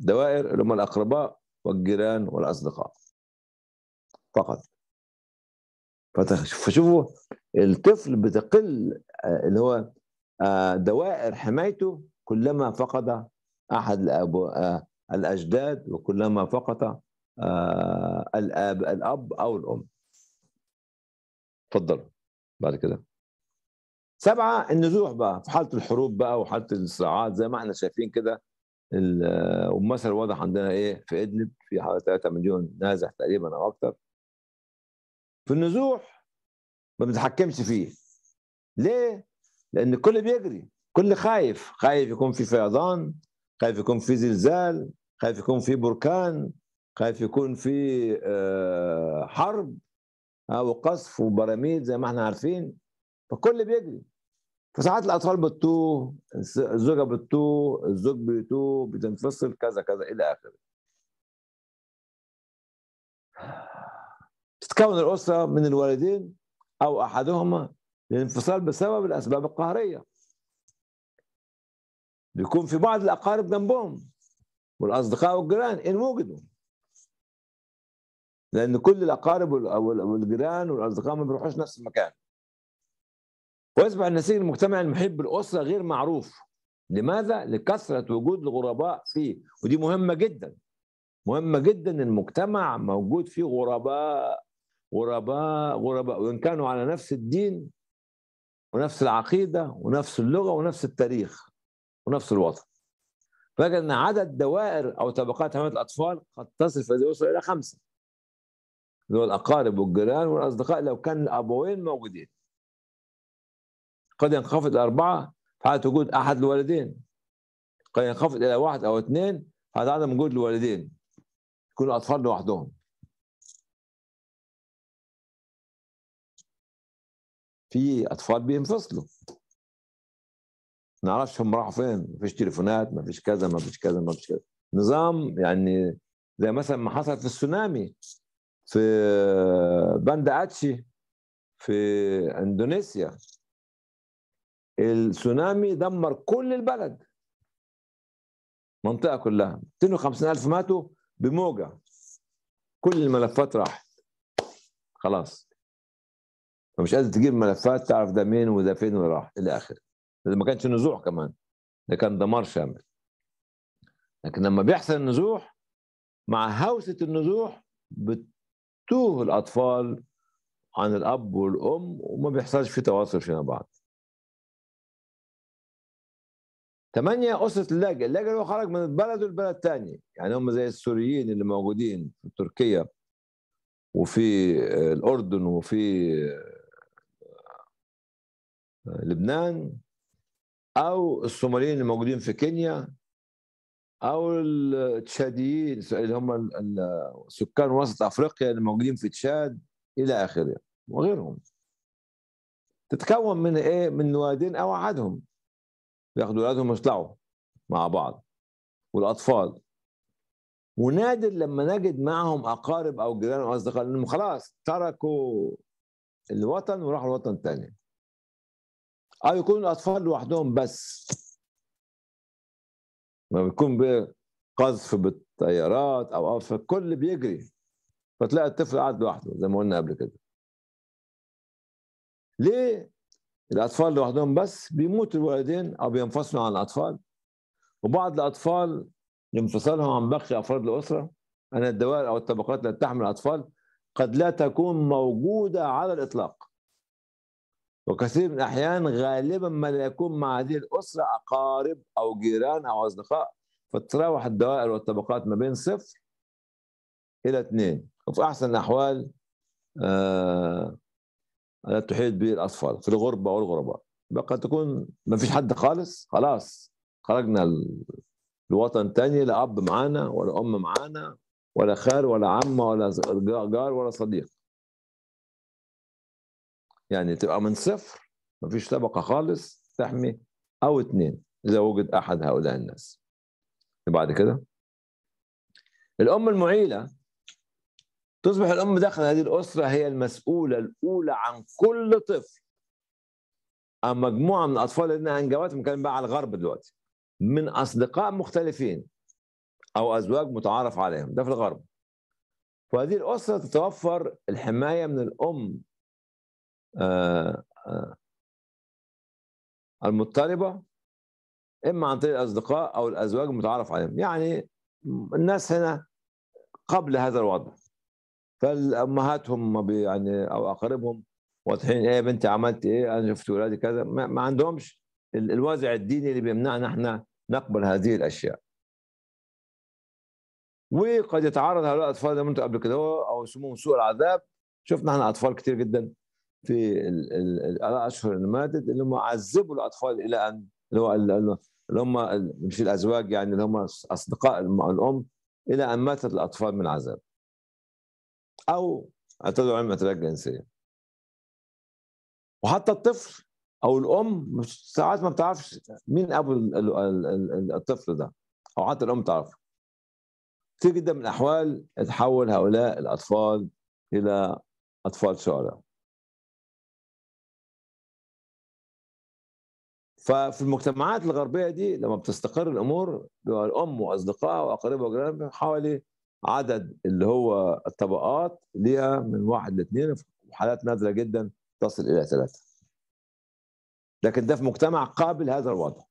دوائر اللي هم الاقرباء والجيران والاصدقاء فقط فشوفوا الطفل بتقل آه، اللي هو آه، دوائر حمايته كلما فقد أحد آه، الأجداد وكلما فقط آه، الأب الأب أو الأم تفضل بعد كده سبعة النزوح بقى في حالة الحروب بقى وحالة الصراعات زي ما احنا شايفين كده ومثل آه، واضح عندنا ايه في ادلب في حوالي 3 مليون نازح تقريبا او اكثر في النزوح ما بنتحكمش فيه ليه؟ لان الكل بيجري كل خايف خايف يكون في فيضان خايف يكون في زلزال خايف يكون في بركان خايف يكون في آه، حرب او قصف وبراميل زي ما احنا عارفين فكل بيجري فساعات الاطفال بتوه الزوجه بتوه الزوج بيتوه بتنفصل كذا كذا الى اخره تتكون الاسره من الوالدين او احدهما للانفصال بسبب الاسباب القهريه بيكون في بعض الأقارب جنبهم والأصدقاء والجيران إن وجدوا لأن كل الأقارب والجيران والأصدقاء ما بيروحوش نفس المكان ويصبح النسيج المجتمعي المحب بالأسرة غير معروف لماذا؟ لكثرة وجود الغرباء فيه ودي مهمة جدا مهمة جدا المجتمع موجود فيه غرباء غرباء غرباء وإن كانوا على نفس الدين ونفس العقيدة ونفس اللغة ونفس التاريخ ونفس الوطن فجد ان عدد دوائر او طبقات حمايه الاطفال قد تصل في هذه الاسره الى خمسه اللي هو الاقارب والجيران والاصدقاء لو كان الابوين موجودين قد ينخفض الاربعه في حاله وجود احد الوالدين قد ينخفض الى واحد او اثنين في عدم وجود الوالدين يكون الاطفال لوحدهم في اطفال بينفصلوا ما نعرفش هم راحوا فين ما فيش تليفونات ما فيش كذا ما فيش كذا ما فيش كذا نظام يعني زي مثلا ما حصل في السونامي في باندا اتشي في اندونيسيا السونامي دمر كل البلد منطقه كلها 250 الف ماتوا بموجه كل الملفات راحت خلاص فمش قادر تجيب ملفات تعرف ده مين وده فين وراح الى اخره ما كانش نزوح كمان ده كان دمار شامل لكن لما بيحصل النزوح مع هوسة النزوح بتوه الأطفال عن الأب والأم وما بيحصلش في تواصل فيما بعد ثمانية أسرة اللاجئ اللاجئ اللي هو خرج من البلد والبلد تاني يعني هم زي السوريين اللي موجودين في تركيا وفي الأردن وفي آه، لبنان او الصوماليين الموجودين في كينيا او التشاديين اللي هم سكان وسط افريقيا الموجودين في تشاد الى اخره وغيرهم تتكون من ايه من والدين او احدهم بياخدوا اولادهم ويطلعوا مع بعض والاطفال ونادر لما نجد معهم اقارب او جيران او اصدقاء لانهم خلاص تركوا الوطن وراحوا لوطن الثاني أو آه، يكون الأطفال لوحدهم بس ما بيكون قذف بالطيارات أو أو فالكل بيجري فتلاقي الطفل قاعد لوحده زي ما قلنا قبل كده ليه الأطفال لوحدهم بس بيموت الوالدين أو بينفصلوا عن الأطفال وبعض الأطفال لانفصالهم عن باقي أفراد الأسرة أن الدوائر أو الطبقات التي تحمل الأطفال قد لا تكون موجودة على الإطلاق وكثير من الأحيان غالبا ما لا يكون مع هذه الأسرة أقارب أو جيران أو أصدقاء فتتراوح الدوائر والطبقات ما بين صفر إلى اثنين وفي أحسن الأحوال آه لا تحيط به الأطفال في الغربة والغرباء بقى تكون ما فيش حد خالص خلاص خرجنا الوطن تاني لا أب معانا ولا أم معانا ولا خال ولا عم ولا جار ولا صديق يعني تبقى من صفر مفيش طبقة خالص تحمي أو اثنين إذا وجد أحد هؤلاء الناس بعد كده الأم المعيلة تصبح الأم داخل هذه الأسرة هي المسؤولة الأولى عن كل طفل عن مجموعة من الأطفال اللي أنجبتهم بنتكلم بقى على الغرب دلوقتي من أصدقاء مختلفين أو أزواج متعارف عليهم ده في الغرب وهذه الأسرة تتوفر الحماية من الأم آه، آه، المضطربه اما عن طريق الاصدقاء او الازواج المتعارف عليهم يعني الناس هنا قبل هذا الوضع فامهاتهم يعني او اقاربهم واضحين ايه يا بنتي عملت ايه انا شفت ولادي كذا ما, عندهمش الوازع الديني اللي بيمنعنا احنا نقبل هذه الاشياء وقد يتعرض هؤلاء الاطفال زي ما قبل كده او يسموهم سوء العذاب شفنا احنا اطفال كتير جدا في الاشهر اللي ماتت اللي هم عذبوا الاطفال الى ان اللي هو اللي هم مش الازواج يعني اللي هم اصدقاء الام الى ان ماتت الاطفال من عذاب او اعتدوا علم اعتداء جنسيه وحتى الطفل او الام ساعات ما بتعرفش مين ابو الطفل ده او حتى الام تعرفه كثير جدا من الاحوال تحول هؤلاء الاطفال الى اطفال شعراء ففي المجتمعات الغربيه دي لما بتستقر الامور الام واصدقائها واقاربها وجيرانها حوالي عدد اللي هو الطبقات ليها من واحد لاثنين وحالات نادره جدا تصل الى ثلاثه. لكن ده في مجتمع قابل هذا الوضع.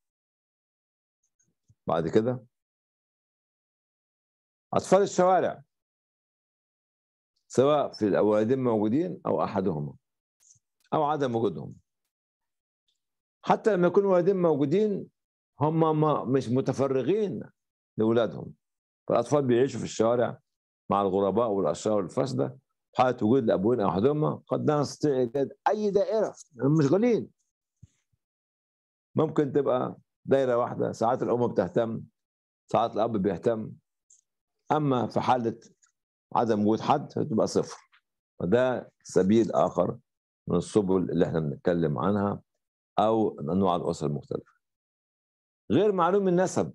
بعد كده اطفال الشوارع سواء في الوالدين موجودين او احدهما او عدم وجودهم حتى لما يكونوا والدين موجودين هم ما مش متفرغين لاولادهم فالاطفال بيعيشوا في الشوارع مع الغرباء والاشرار الفاسده حالة وجود الابوين او احدهما قد لا نستطيع ايجاد اي دائره مشغولين ممكن تبقى دايره واحده ساعات الام بتهتم ساعات الاب بيهتم اما في حاله عدم وجود حد تبقى صفر وده سبيل اخر من السبل اللي احنا بنتكلم عنها او انواع الاسر المختلفه غير معلوم النسب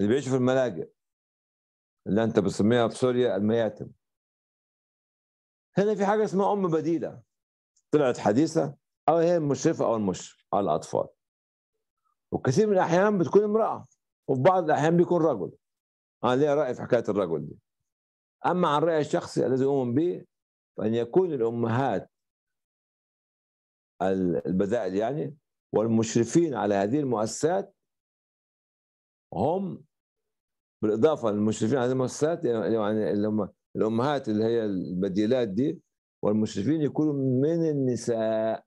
اللي بيعيشوا في الملاجئ اللي انت بتسميها في سوريا المياتم هنا في حاجه اسمها ام بديله طلعت حديثه او هي المشرفه او المشرف على الاطفال وكثير من الاحيان بتكون امراه وفي بعض الاحيان بيكون رجل انا ليا راي في حكايه الرجل دي اما عن رايي الشخصي الذي اؤمن به فان يكون الامهات البدائل يعني والمشرفين على هذه المؤسسات هم بالاضافه للمشرفين على هذه المؤسسات يعني الامهات اللي هي البديلات دي والمشرفين يكونوا من النساء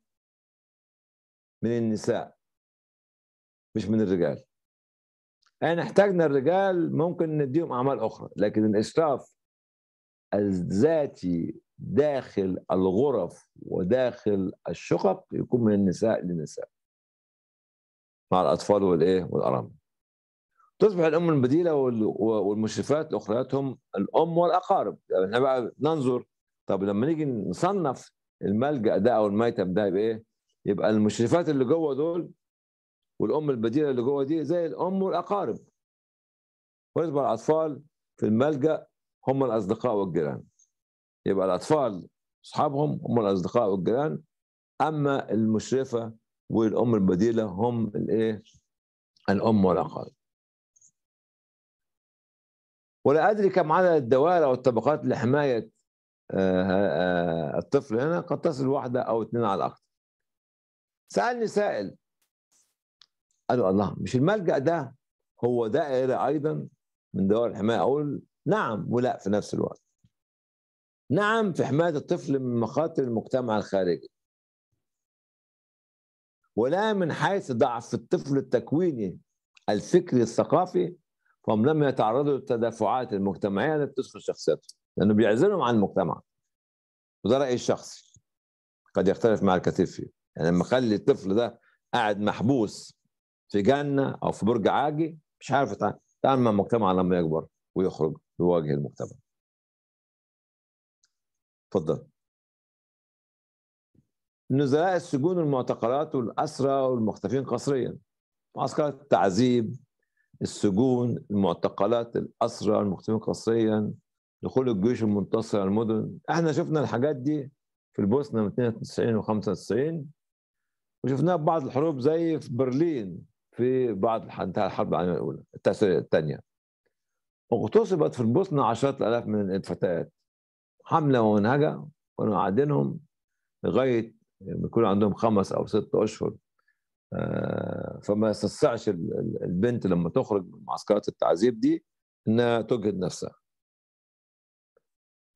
من النساء مش من الرجال احنا احتاجنا الرجال ممكن نديهم اعمال اخرى لكن الاشراف الذاتي داخل الغرف وداخل الشقق يكون من النساء للنساء مع الأطفال والإيه والأرامل تصبح الأم البديلة والمشرفات الأخريات هم الأم والأقارب يعني احنا يعني بقى ننظر طب لما نيجي نصنف الملجأ ده أو الميتم ده بإيه يبقى المشرفات اللي جوه دول والأم البديلة اللي جوه دي زي الأم والأقارب ويصبح الأطفال في الملجأ هم الأصدقاء والجيران يبقى الاطفال اصحابهم هم الاصدقاء والجيران اما المشرفه والام البديله هم الايه الام والاقارب ولا ادري كم عدد الدوائر او الطبقات لحمايه آه، آه، الطفل هنا قد تصل واحده او اثنين على الاقل سالني سائل قالوا الله مش الملجا ده هو دائره ايضا من دوائر الحمايه اقول نعم ولا في نفس الوقت نعم في حماية الطفل من مخاطر المجتمع الخارجي ولا من حيث ضعف الطفل التكويني الفكري الثقافي فهم لم يتعرضوا للتدافعات المجتمعية التي تدخل شخصيتهم لأنه بيعزلهم عن المجتمع وده رأيي الشخصي قد يختلف مع الكثير فيه يعني لما أخلي الطفل ده قاعد محبوس في جنة أو في برج عاجي مش عارف يتعامل مع المجتمع لما يكبر ويخرج يواجه المجتمع اتفضل نزلاء السجون والمعتقلات والأسرى والمختفين قسريا معسكرات التعذيب السجون المعتقلات الأسرى المختفين قسريا دخول الجيوش المنتصرة المدن احنا شفنا الحاجات دي في البوسنة من 92 و 95 وشفناها في بعض الحروب زي في برلين في بعض انتهى الحرب العالمية الأولى الثانية اغتصبت في البوسنة عشرات الآلاف من الفتيات حمله ومنهجة كانوا قاعدينهم لغايه يكون عندهم خمس او ست اشهر آه، فما يستطيعش البنت لما تخرج من معسكرات التعذيب دي انها تجهد نفسها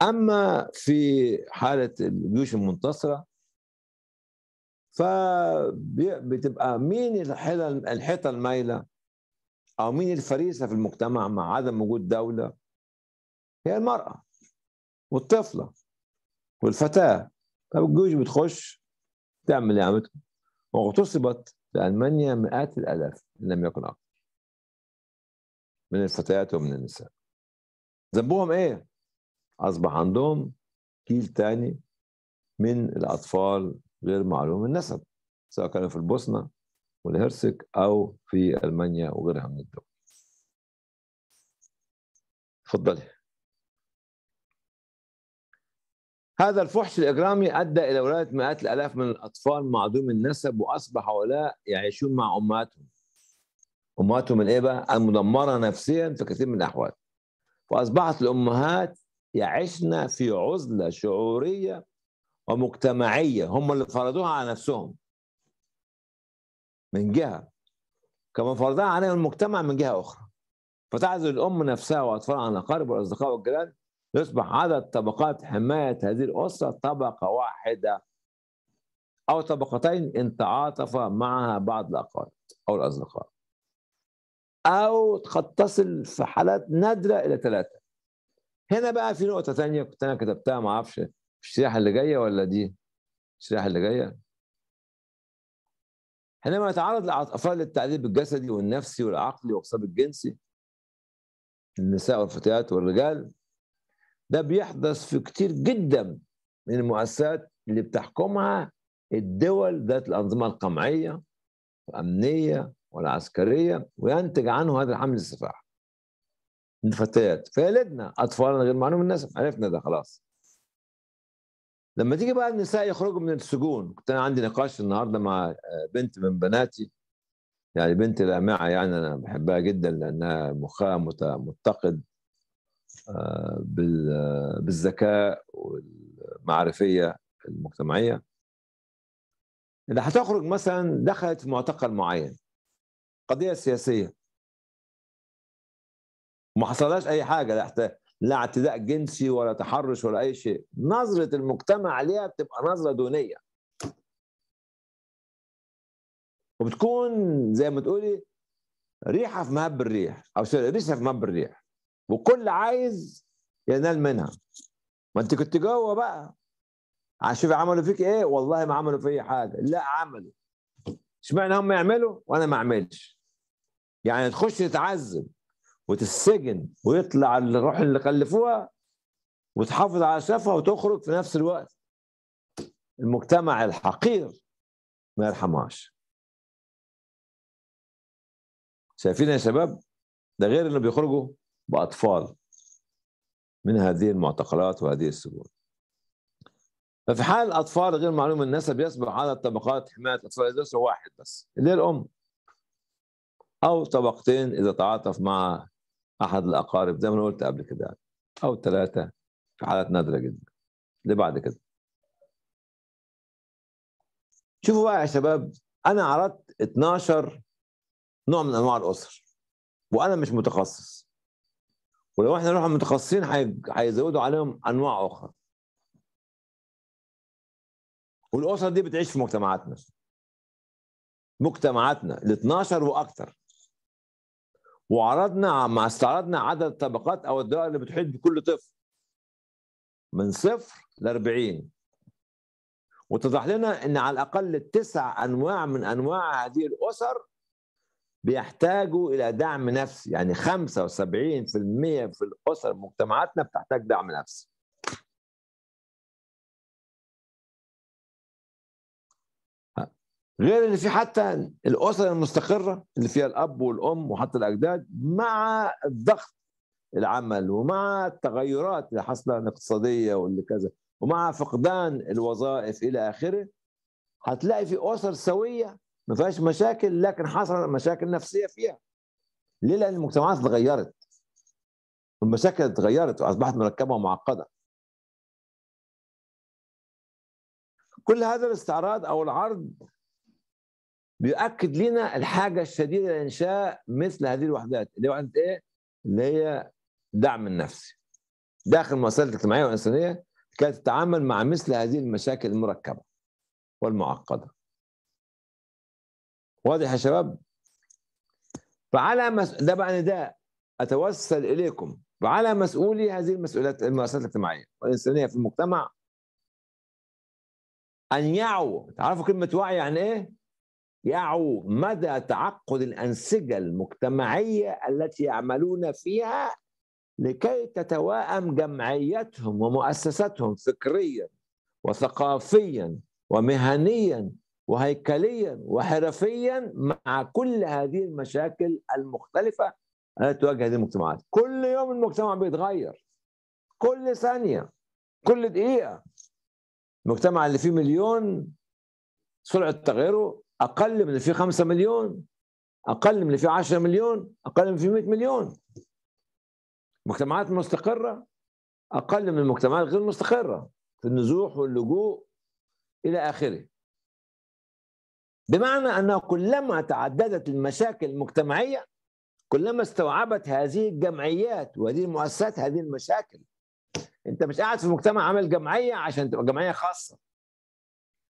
اما في حاله الجيوش المنتصره فبتبقى مين الحيطه المايله او مين الفريسه في المجتمع مع عدم وجود دوله هي المراه والطفله والفتاه الجيوش بتخش تعمل اللي عملته واغتصبت في المانيا مئات الالاف ان لم يكن اكثر من الفتيات ومن النساء ذنبهم ايه؟ اصبح عندهم جيل تاني من الاطفال غير معلوم النسب سواء كانوا في البوسنه والهرسك او في المانيا وغيرها من الدول. اتفضلي. هذا الفحش الإجرامي أدى إلى ولادة مئات الآلاف من الأطفال معدوم النسب وأصبح هؤلاء يعيشون مع أمهاتهم أمهاتهم الإيه بقى؟ المدمرة نفسيا في كثير من الأحوال وأصبحت الأمهات يعيشن في عزلة شعورية ومجتمعية هم اللي فرضوها على نفسهم من جهة كما فرضها عليهم المجتمع من جهة أخرى فتعزل الأم نفسها وأطفالها عن الأقارب والأصدقاء والجيران يصبح عدد طبقات حماية هذه الأسرة طبقة واحدة أو طبقتين إن تعاطف معها بعض الأقارب أو الأصدقاء أو قد تصل في حالات نادرة إلى ثلاثة هنا بقى في نقطة ثانية كنت أنا كتبتها ما أعرفش الشريحة اللي جاية ولا دي الشريحة اللي جاية حينما يتعرض الأطفال للتعذيب الجسدي والنفسي والعقلي والإغصاب الجنسي النساء والفتيات والرجال ده بيحدث في كتير جدا من المؤسسات اللي بتحكمها الدول ذات الأنظمة القمعية الأمنية والعسكرية وينتج عنه هذا الحمل السفاح الفتيات فيلدنا أطفالنا غير معلوم الناس عرفنا ده خلاص لما تيجي بقى النساء يخرجوا من السجون كنت أنا عندي نقاش النهاردة مع آه، بنت من بناتي يعني بنت لامعة يعني أنا بحبها جدا لأنها مخها متقد آه، آه، بالذكاء والمعرفيه المجتمعيه اللي هتخرج مثلا دخلت في معتقل معين قضيه سياسيه ما حصلهاش اي حاجه لا لا اعتداء جنسي ولا تحرش ولا اي شيء نظره المجتمع عليها بتبقى نظره دونيه وبتكون زي ما تقولي ريحه في مهب الريح او ريشه في مهب الريح وكل عايز ينال منها ما انت كنت جوه بقى عشان عملوا فيك ايه والله ما عملوا اي حاجه لا عملوا اشمعنى هم يعملوا وانا ما اعملش يعني تخش تتعذب وتتسجن ويطلع الروح اللي خلفوها وتحافظ على شرفها وتخرج في نفس الوقت المجتمع الحقير ما يرحمهاش شايفين يا شباب ده غير انه بيخرجوا باطفال من هذه المعتقلات وهذه السجون ففي حال الأطفال غير معلوم النسب يصبح على طبقات حماية الأطفال إذا واحد بس اللي هي الأم أو طبقتين إذا تعاطف مع أحد الأقارب زي ما أنا قلت قبل كده أو ثلاثة في حالات نادرة جدا اللي بعد كده شوفوا بقى يا شباب أنا عرضت 12 نوع من أنواع الأسر وأنا مش متخصص ولو احنا نروح متخصصين هيزودوا عليهم انواع اخرى والاسر دي بتعيش في مجتمعاتنا مجتمعاتنا ال 12 واكثر وعرضنا ما استعرضنا عدد الطبقات او الدوائر اللي بتحيط بكل طفل من صفر ل 40 واتضح لنا ان على الاقل تسع انواع من انواع هذه الاسر بيحتاجوا الى دعم نفسي يعني 75% في الاسر مجتمعاتنا بتحتاج دعم نفسي غير اللي في حتى الاسر المستقره اللي فيها الاب والام وحتى الاجداد مع الضغط العمل ومع التغيرات اللي حاصله الاقتصاديه واللي كذا ومع فقدان الوظائف الى اخره هتلاقي في اسر سويه ما فيهاش مشاكل لكن حصل مشاكل نفسيه فيها ليه لان المجتمعات اتغيرت والمشاكل اتغيرت واصبحت مركبه ومعقده كل هذا الاستعراض او العرض بيؤكد لنا الحاجه الشديده لانشاء مثل هذه الوحدات اللي هي عند ايه؟ اللي هي الدعم النفسي داخل المؤسسات الاجتماعيه والانسانيه كانت تتعامل مع مثل هذه المشاكل المركبه والمعقده واضح يا شباب فعلى مس... ده بقى نداء اتوسل اليكم وعلى مسؤولي هذه المسؤوليات المؤسسات الاجتماعيه والانسانيه في المجتمع ان يعوا تعرفوا كلمه وعي يعني ايه؟ يعوا مدى تعقد الانسجه المجتمعيه التي يعملون فيها لكي تتواءم جمعيتهم ومؤسساتهم فكريا وثقافيا ومهنيا وهيكليا وحرفيا مع كل هذه المشاكل المختلفة التي تواجه هذه المجتمعات كل يوم المجتمع بيتغير كل ثانية كل دقيقة المجتمع اللي فيه مليون سرعة تغييره أقل من اللي فيه 5 مليون أقل من اللي فيه 10 مليون أقل من اللي فيه 100 مليون مجتمعات مستقرة أقل من المجتمعات غير مستقرة في النزوح واللجوء إلى آخره بمعنى أنه كلما تعددت المشاكل المجتمعية كلما استوعبت هذه الجمعيات وهذه المؤسسات هذه المشاكل انت مش قاعد في مجتمع عامل جمعيه عشان تبقى جمعيه خاصه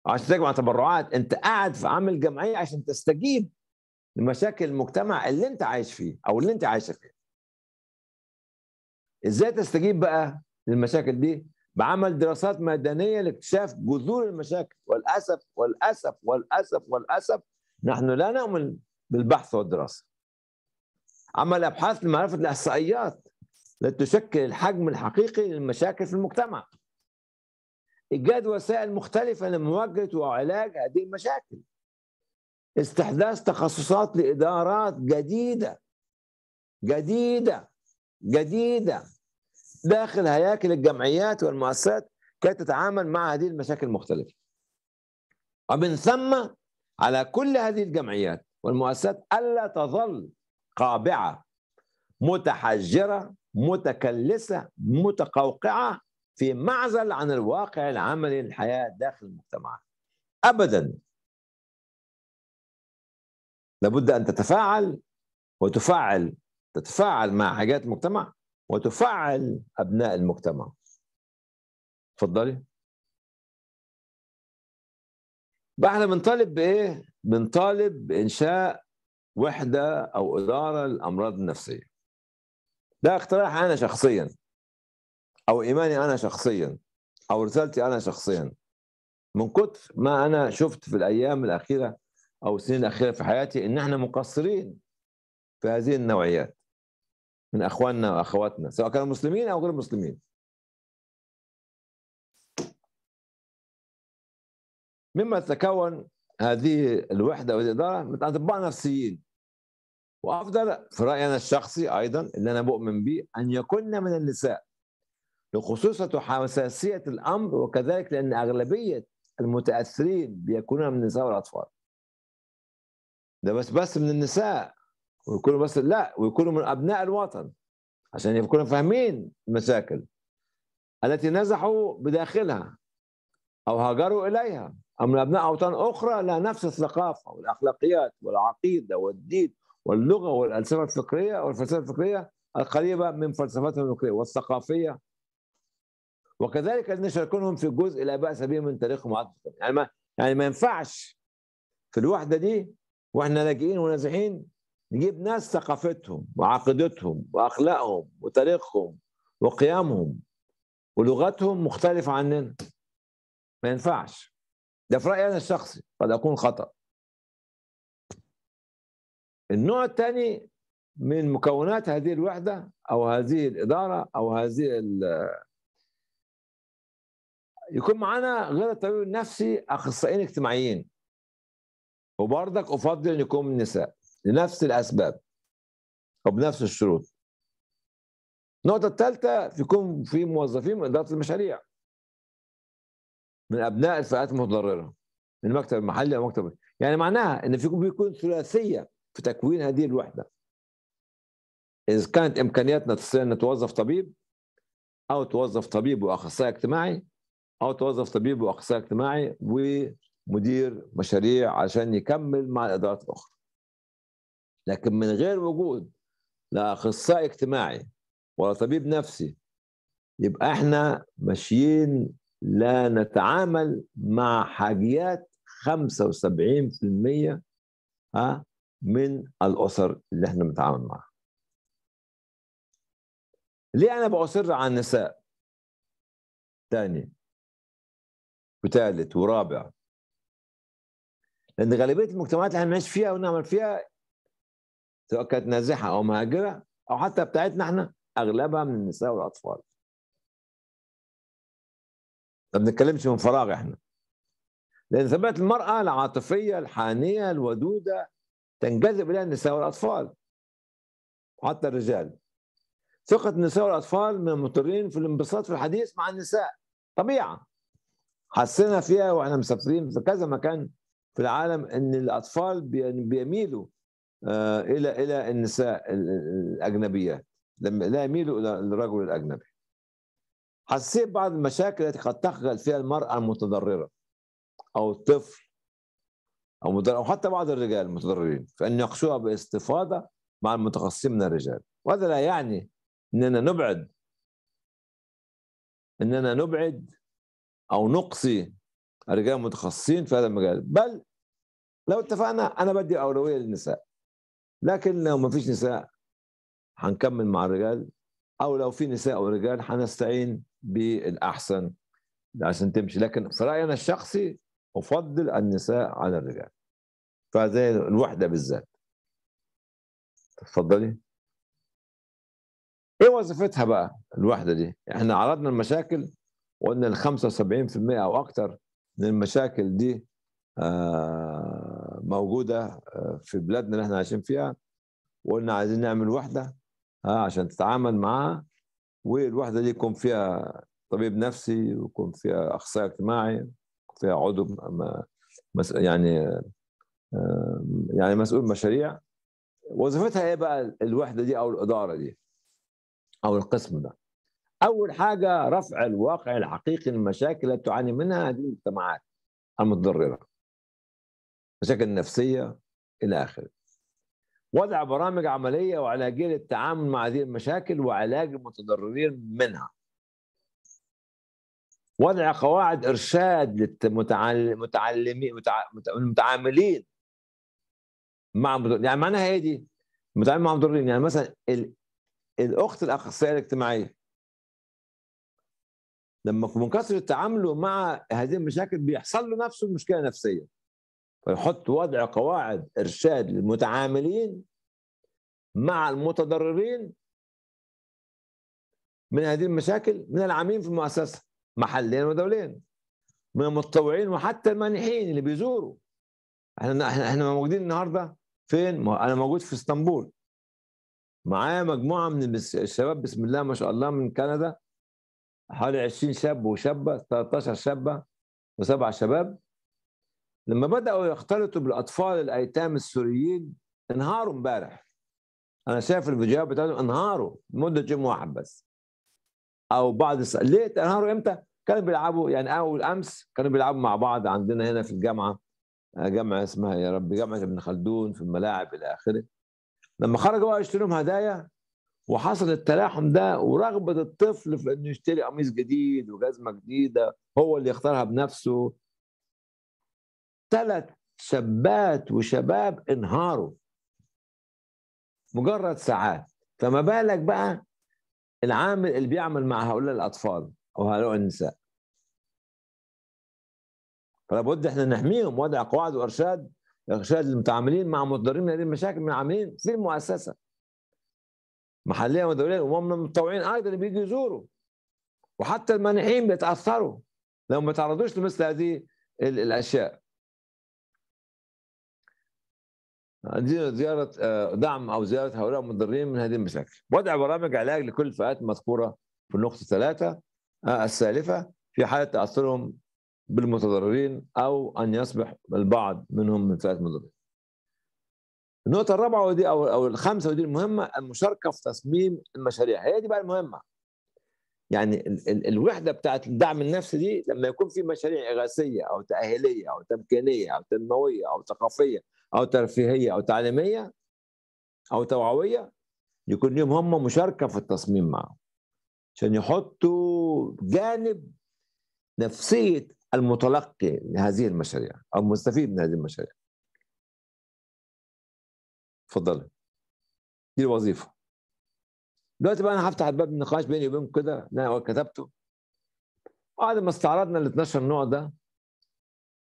عشان تجمع تبرعات انت قاعد في عامل جمعيه عشان تستجيب لمشاكل المجتمع اللي انت عايش فيه او اللي انت عايش فيه ازاي تستجيب بقى للمشاكل دي بعمل دراسات مدنية لاكتشاف جذور المشاكل والاسف والاسف والاسف والاسف نحن لا نؤمن بالبحث والدراسه. عمل ابحاث لمعرفه الاحصائيات لتشكل الحجم الحقيقي للمشاكل في المجتمع. ايجاد وسائل مختلفه لمواجهه وعلاج هذه المشاكل. استحداث تخصصات لادارات جديده جديده جديده داخل هياكل الجمعيات والمؤسسات كي تتعامل مع هذه المشاكل المختلفة ومن ثم على كل هذه الجمعيات والمؤسسات ألا تظل قابعة متحجرة متكلسة متقوقعة في معزل عن الواقع العملي للحياة داخل المجتمعات أبدا لابد أن تتفاعل وتفاعل تتفاعل مع حاجات المجتمع وتفعل ابناء المجتمع تفضلي بقى احنا بنطالب بايه بنطالب بانشاء وحده او اداره للامراض النفسيه ده اقتراح انا شخصيا او ايماني انا شخصيا او رسالتي انا شخصيا من كتر ما انا شفت في الايام الاخيره او السنين الاخيره في حياتي ان احنا مقصرين في هذه النوعيات من اخواننا واخواتنا سواء كانوا مسلمين او غير مسلمين مما تتكون هذه الوحده والاداره من اطباء نفسيين وافضل في رايي انا الشخصي ايضا اللي انا بؤمن به ان يكون من النساء لخصوصة حساسية الأمر وكذلك لأن أغلبية المتأثرين بيكونون من النساء والأطفال ده بس بس من النساء ويكونوا بس لا ويكونوا من ابناء الوطن عشان يكونوا فاهمين المشاكل التي نزحوا بداخلها او هاجروا اليها او من ابناء اوطان اخرى لها نفس الثقافه والاخلاقيات والعقيده والدين واللغه والفلسفه الفكريه والفلسفه الفكريه القريبه من فلسفتهم الفكريه والثقافيه وكذلك يشاركونهم في جزء لا باس به من تاريخهم وعادتهم يعني ما يعني ما ينفعش في الوحده دي واحنا لاجئين ونازحين نجيب ناس ثقافتهم وعقيدتهم واخلاقهم وتاريخهم وقيامهم ولغتهم مختلفه عننا ما ينفعش ده في رايي انا الشخصي قد اكون خطا النوع الثاني من مكونات هذه الوحده او هذه الاداره او هذه يكون معانا غير الطبيب النفسي اخصائيين اجتماعيين وبرضك افضل ان يكون من النساء لنفس الاسباب وبنفس الشروط النقطة الثالثة يكون في موظفين من إدارة المشاريع من أبناء الفئات المتضررة من المكتب المحلي أو المكتب يعني معناها إن فيكم بيكون ثلاثية في تكوين هذه الوحدة إذا كانت إمكانياتنا تستطيع أن نتوظف طبيب أو توظف طبيب وأخصائي اجتماعي أو توظف طبيب وأخصائي اجتماعي ومدير مشاريع عشان يكمل مع الإدارات الأخرى لكن من غير وجود لا اخصائي اجتماعي ولا طبيب نفسي يبقى احنا ماشيين لا نتعامل مع حاجيات 75% من الاسر اللي احنا بنتعامل معها. ليه انا بصر على النساء؟ تاني وثالث ورابع لان غالبيه المجتمعات اللي احنا بنعيش فيها ونعمل فيها سواء كانت نازحه او مهاجره او حتى بتاعتنا احنا اغلبها من النساء والاطفال ما بنتكلمش من فراغ احنا لان ثبات المراه العاطفيه الحانيه الودوده تنجذب اليها النساء والاطفال وحتى الرجال ثقة النساء والأطفال من المضطرين في الانبساط في الحديث مع النساء طبيعة حسينا فيها واحنا مسافرين في كذا مكان في العالم ان الاطفال بيميلوا آه، الى الى النساء الاجنبيات لما لا يميلوا الى الرجل الاجنبي حسيت بعض المشاكل التي قد تخجل فيها المراه المتضرره او الطفل او او حتى بعض الرجال المتضررين فان يقشوها باستفاضه مع المتخصصين من الرجال وهذا لا يعني اننا نبعد اننا نبعد او نقصي الرجال المتخصصين في هذا المجال بل لو اتفقنا انا بدي اولويه للنساء لكن لو ما فيش نساء هنكمل مع الرجال او لو في نساء ورجال هنستعين بالاحسن عشان تمشي لكن في رايي انا الشخصي افضل النساء على الرجال فزي الوحده بالذات اتفضلي ايه وظيفتها بقى الوحده دي احنا عرضنا المشاكل وقلنا ال 75% او اكتر من المشاكل دي آه موجوده آه، في بلادنا اللي احنا عايشين فيها وقلنا عايزين نعمل وحده عشان تتعامل معاها والوحده دي يكون فيها طبيب نفسي ويكون فيها اخصائي اجتماعي فيها عضو يعني آه، يعني مسؤول مشاريع وظيفتها ايه بقى الوحده دي او الاداره دي او القسم ده اول حاجه رفع الواقع الحقيقي للمشاكل التي تعاني منها هذه المجتمعات المتضرره مشاكل نفسيه الى اخره وضع برامج عمليه وعلاجيه للتعامل مع هذه المشاكل وعلاج المتضررين منها وضع قواعد ارشاد للمتعلمين المتعاملين مع يعني معناها ايه دي؟ المتعاملين مع المتضررين يعني مثلا الاخت الاخصائيه الاجتماعيه لما من كثر تعامله مع هذه المشاكل بيحصل له نفسه مشكله نفسيه فنحط وضع قواعد ارشاد للمتعاملين مع المتضررين من هذه المشاكل من العاملين في المؤسسه محليا ودوليا من المتطوعين وحتى المانحين اللي بيزوروا احنا احنا احنا موجودين النهارده فين؟ انا موجود في اسطنبول معايا مجموعه من الشباب بسم الله ما شاء الله من كندا حوالي 20 شاب وشابه 13 شابه وسبعه شباب لما بدأوا يختلطوا بالأطفال الأيتام السوريين انهاروا امبارح أنا شايف الفيديوهات بتاعتهم انهاروا لمدة يوم واحد بس أو بعد الس... ليه انهاروا إمتى؟ كانوا بيلعبوا يعني أول أمس كانوا بيلعبوا مع بعض عندنا هنا في الجامعة آه، جامعة اسمها يا رب جامعة ابن خلدون في الملاعب إلى آخره لما خرجوا بقى يشتروا لهم هدايا وحصل التلاحم ده ورغبة الطفل في إنه يشتري قميص جديد وجزمة جديدة هو اللي يختارها بنفسه ثلاث سبات وشباب انهاروا مجرد ساعات فما بالك بقى العامل اللي بيعمل مع هؤلاء الاطفال او هؤلاء النساء فلابد احنا نحميهم وضع قواعد وارشاد ارشاد المتعاملين مع متضررين من هذه المشاكل من العاملين في المؤسسه محليا ودوليا ومن المتطوعين ايضا اللي بيجوا يزوروا وحتى المانحين بيتاثروا لو ما تعرضوش لمثل هذه الاشياء زيارة آه، دعم أو زيارة هؤلاء المتضررين من هذه المشاكل وضع برامج علاج لكل الفئات المذكورة في النقطة الثلاثة آه، السالفة في حالة تأثرهم بالمتضررين أو أن يصبح البعض منهم من فئات المتضررين النقطة الرابعة ودي أو أو الخامسة ودي المهمة المشاركة في تصميم المشاريع هي دي بقى المهمة يعني ال ال الوحدة بتاعت الدعم النفسي دي لما يكون في مشاريع إغاثية أو تأهيلية أو تمكينية أو تنموية أو ثقافية او ترفيهيه او تعليميه او توعويه يكون لهم هم مشاركه في التصميم معه عشان يحطوا جانب نفسيه المتلقي لهذه المشاريع او المستفيد من هذه المشاريع اتفضل دي الوظيفه دلوقتي بقى انا هفتح الباب النقاش بيني وبينكم كده اللي انا كتبته بعد ما استعرضنا ال 12 نوع ده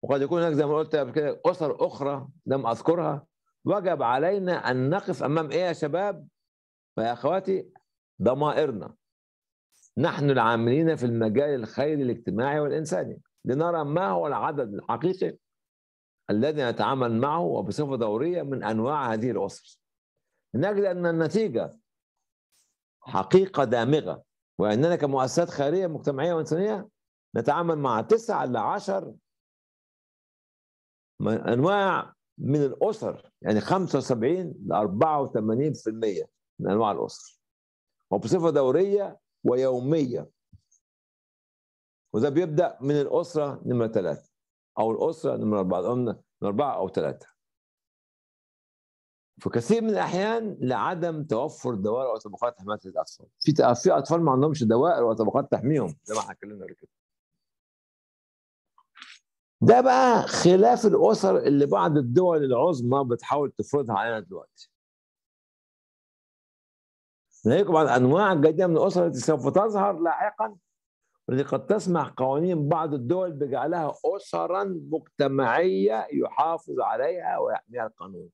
وقد يكون هناك زي ما قلت قبل كده أسر أخرى لم أذكرها وجب علينا أن نقف أمام إيه يا شباب ويا أخواتي ضمائرنا نحن العاملين في المجال الخيري الاجتماعي والإنساني لنرى ما هو العدد الحقيقي الذي نتعامل معه وبصفة دورية من أنواع هذه الأسر نجد أن النتيجة حقيقة دامغة وأننا كمؤسسات خيرية مجتمعية وإنسانية نتعامل مع تسعة ل 10 انواع من الاسر يعني 75 ل 84% من انواع الاسر وبصفه دوريه ويوميه وده بيبدا من الاسره نمره ثلاثه او الاسره نمره اربعه من اربعه او ثلاثه في كثير من الاحيان لعدم توفر دوائر وطبقات حمايه الاطفال في في اطفال ما عندهمش دوائر وطبقات تحميهم زي ما احنا اتكلمنا قبل كده ده بقى خلاف الاسر اللي بعض الدول العظمى بتحاول تفرضها علينا دلوقتي ناهيكم عن انواع جديده من الاسر التي سوف تظهر لاحقا والتي قد تسمح قوانين بعض الدول بجعلها اسرا مجتمعيه يحافظ عليها ويحميها القانون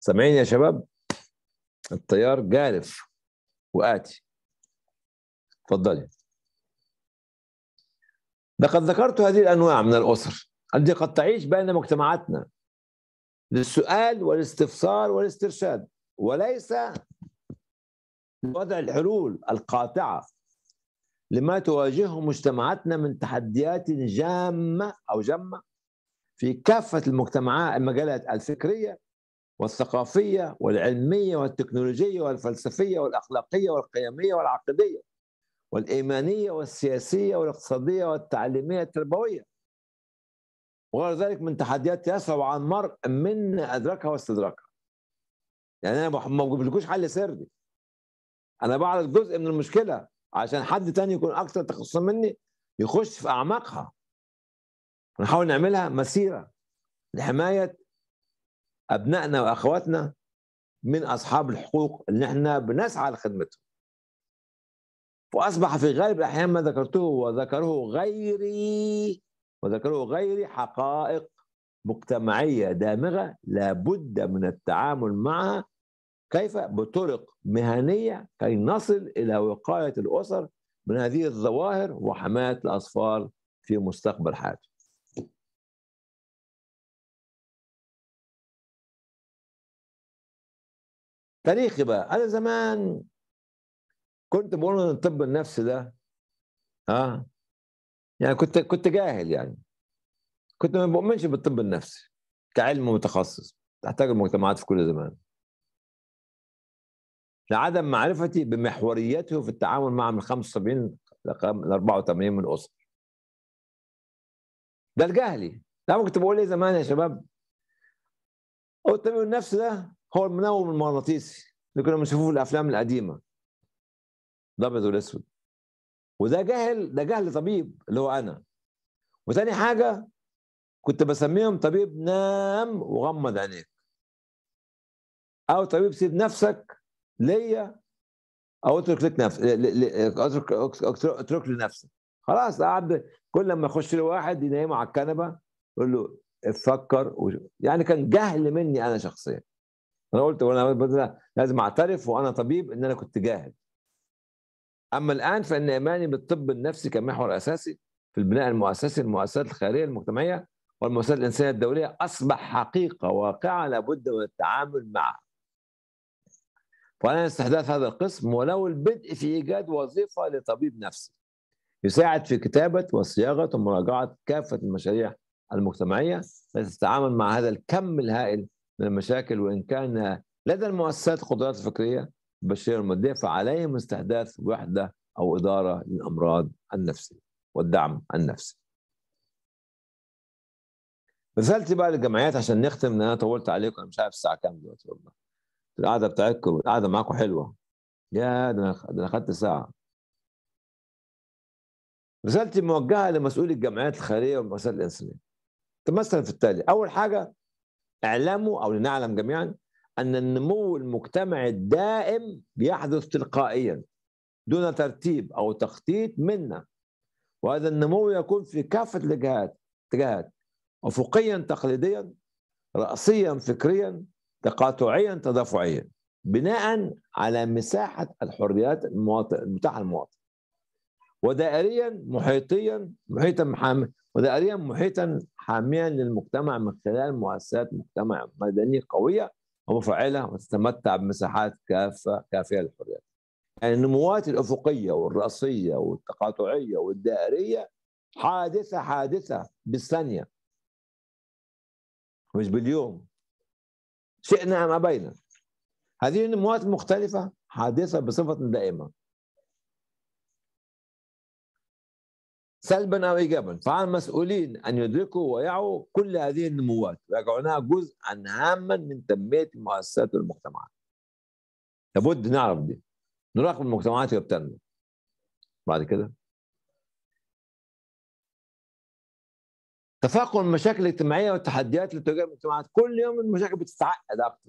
سامعين يا شباب التيار جارف واتي اتفضلي لقد ذكرت هذه الانواع من الاسر التي قد تعيش بين مجتمعاتنا للسؤال والاستفسار والاسترشاد وليس لوضع الحلول القاطعه لما تواجهه مجتمعاتنا من تحديات جامه او جمه في كافه المجتمعات المجالات الفكريه والثقافيه والعلميه والتكنولوجيه والفلسفيه والاخلاقيه والقيميه والعقديه والإيمانية والسياسية والاقتصادية والتعليمية التربوية وغير ذلك من تحديات يصعب على المرء من أدركها واستدراكها يعني أنا ما بجيبلكوش حل سردي أنا بعرض جزء من المشكلة عشان حد تاني يكون أكثر تخصصا مني يخش في أعماقها نحاول نعملها مسيرة لحماية أبنائنا وأخواتنا من أصحاب الحقوق اللي احنا بنسعى لخدمتهم وأصبح في غالب الأحيان ما ذكرته وذكره غيري وذكره غيري حقائق مجتمعية دامغة لابد من التعامل معها كيف بطرق مهنية كي نصل إلى وقاية الأسر من هذه الظواهر وحماية الأطفال في مستقبل حياتهم تاريخي بقى أنا زمان كنت بقول ان الطب النفسي ده ها يعني كنت كنت جاهل يعني كنت ما بؤمنش بالطب النفسي كعلم متخصص تحتاج المجتمعات في كل زمان لعدم معرفتي بمحوريته في التعامل مع من 75 ل 84 من الاسر ده الجهلي ده كنت بقول ايه زمان يا شباب هو الطبيب النفسي ده هو المنوم المغناطيسي اللي كنا بنشوفه في الافلام القديمه الابيض والاسود وده جهل ده جهل طبيب اللي هو انا وثاني حاجه كنت بسميهم طبيب نام وغمض عينيك او طبيب سيب نفسك ليا او اترك لك نفس اترك اترك لنفسك خلاص قعد كل لما يخش له واحد ينيمه على الكنبه يقول له افكر و... يعني كان جهل مني انا شخصيا انا قلت وانا لازم اعترف وانا طبيب ان انا كنت جاهل اما الان فان ايماني بالطب النفسي كمحور اساسي في البناء المؤسسي للمؤسسات الخيريه المجتمعيه والمؤسسات الانسانيه الدوليه اصبح حقيقه واقعه لابد من التعامل معها. فعلينا استحداث هذا القسم ولو البدء في ايجاد وظيفه لطبيب نفسي يساعد في كتابه وصياغه ومراجعه كافه المشاريع المجتمعيه التي تتعامل مع هذا الكم الهائل من المشاكل وان كان لدى المؤسسات قدرات فكريه بشير المدافع عليهم استحداث وحدة أو إدارة للأمراض النفسية والدعم النفسي رسالتي بقى للجمعيات عشان نختم لأن أنا طولت عليكم أنا مش عارف الساعة كام دلوقتي والله القعدة بتاعتكم القعدة معاكم حلوة يا ده أنا خدت ساعة رسالتي موجهة لمسؤولي الجمعيات الخيرية والمؤسسات الإنسانية تمثل في التالي أول حاجة اعلموا أو لنعلم جميعا أن النمو المجتمعي الدائم بيحدث تلقائيا دون ترتيب أو تخطيط منا وهذا النمو يكون في كافة الجهات اتجاهات أفقيا تقليديا رأسيا فكريا تقاطعيا تدافعيا بناء على مساحة الحريات المواطن المتاحة للمواطن ودائريا محيطيا محيطا محامي ودائريا محيطا حاميا للمجتمع من خلال مؤسسات مجتمع مدني قوية ومفعلة وتتمتع بمساحات كافة كافية للحريات يعني النموات الأفقية والرأسية والتقاطعية والدائرية حادثة حادثة بالثانية مش باليوم شئنا أم أبينا هذه النموات المختلفة حادثة بصفة دائمة سلبا أو إيجابا فعلى المسؤولين أن يدركوا ويعوا كل هذه النموات ويجعلونها جزءا هاما من تنمية المؤسسات والمجتمعات لابد نعرف دي نراقب المجتمعات وبتنمو بعد كده تفاقم المشاكل الاجتماعية والتحديات اللي تواجهها المجتمعات كل يوم المشاكل بتتعقد أكتر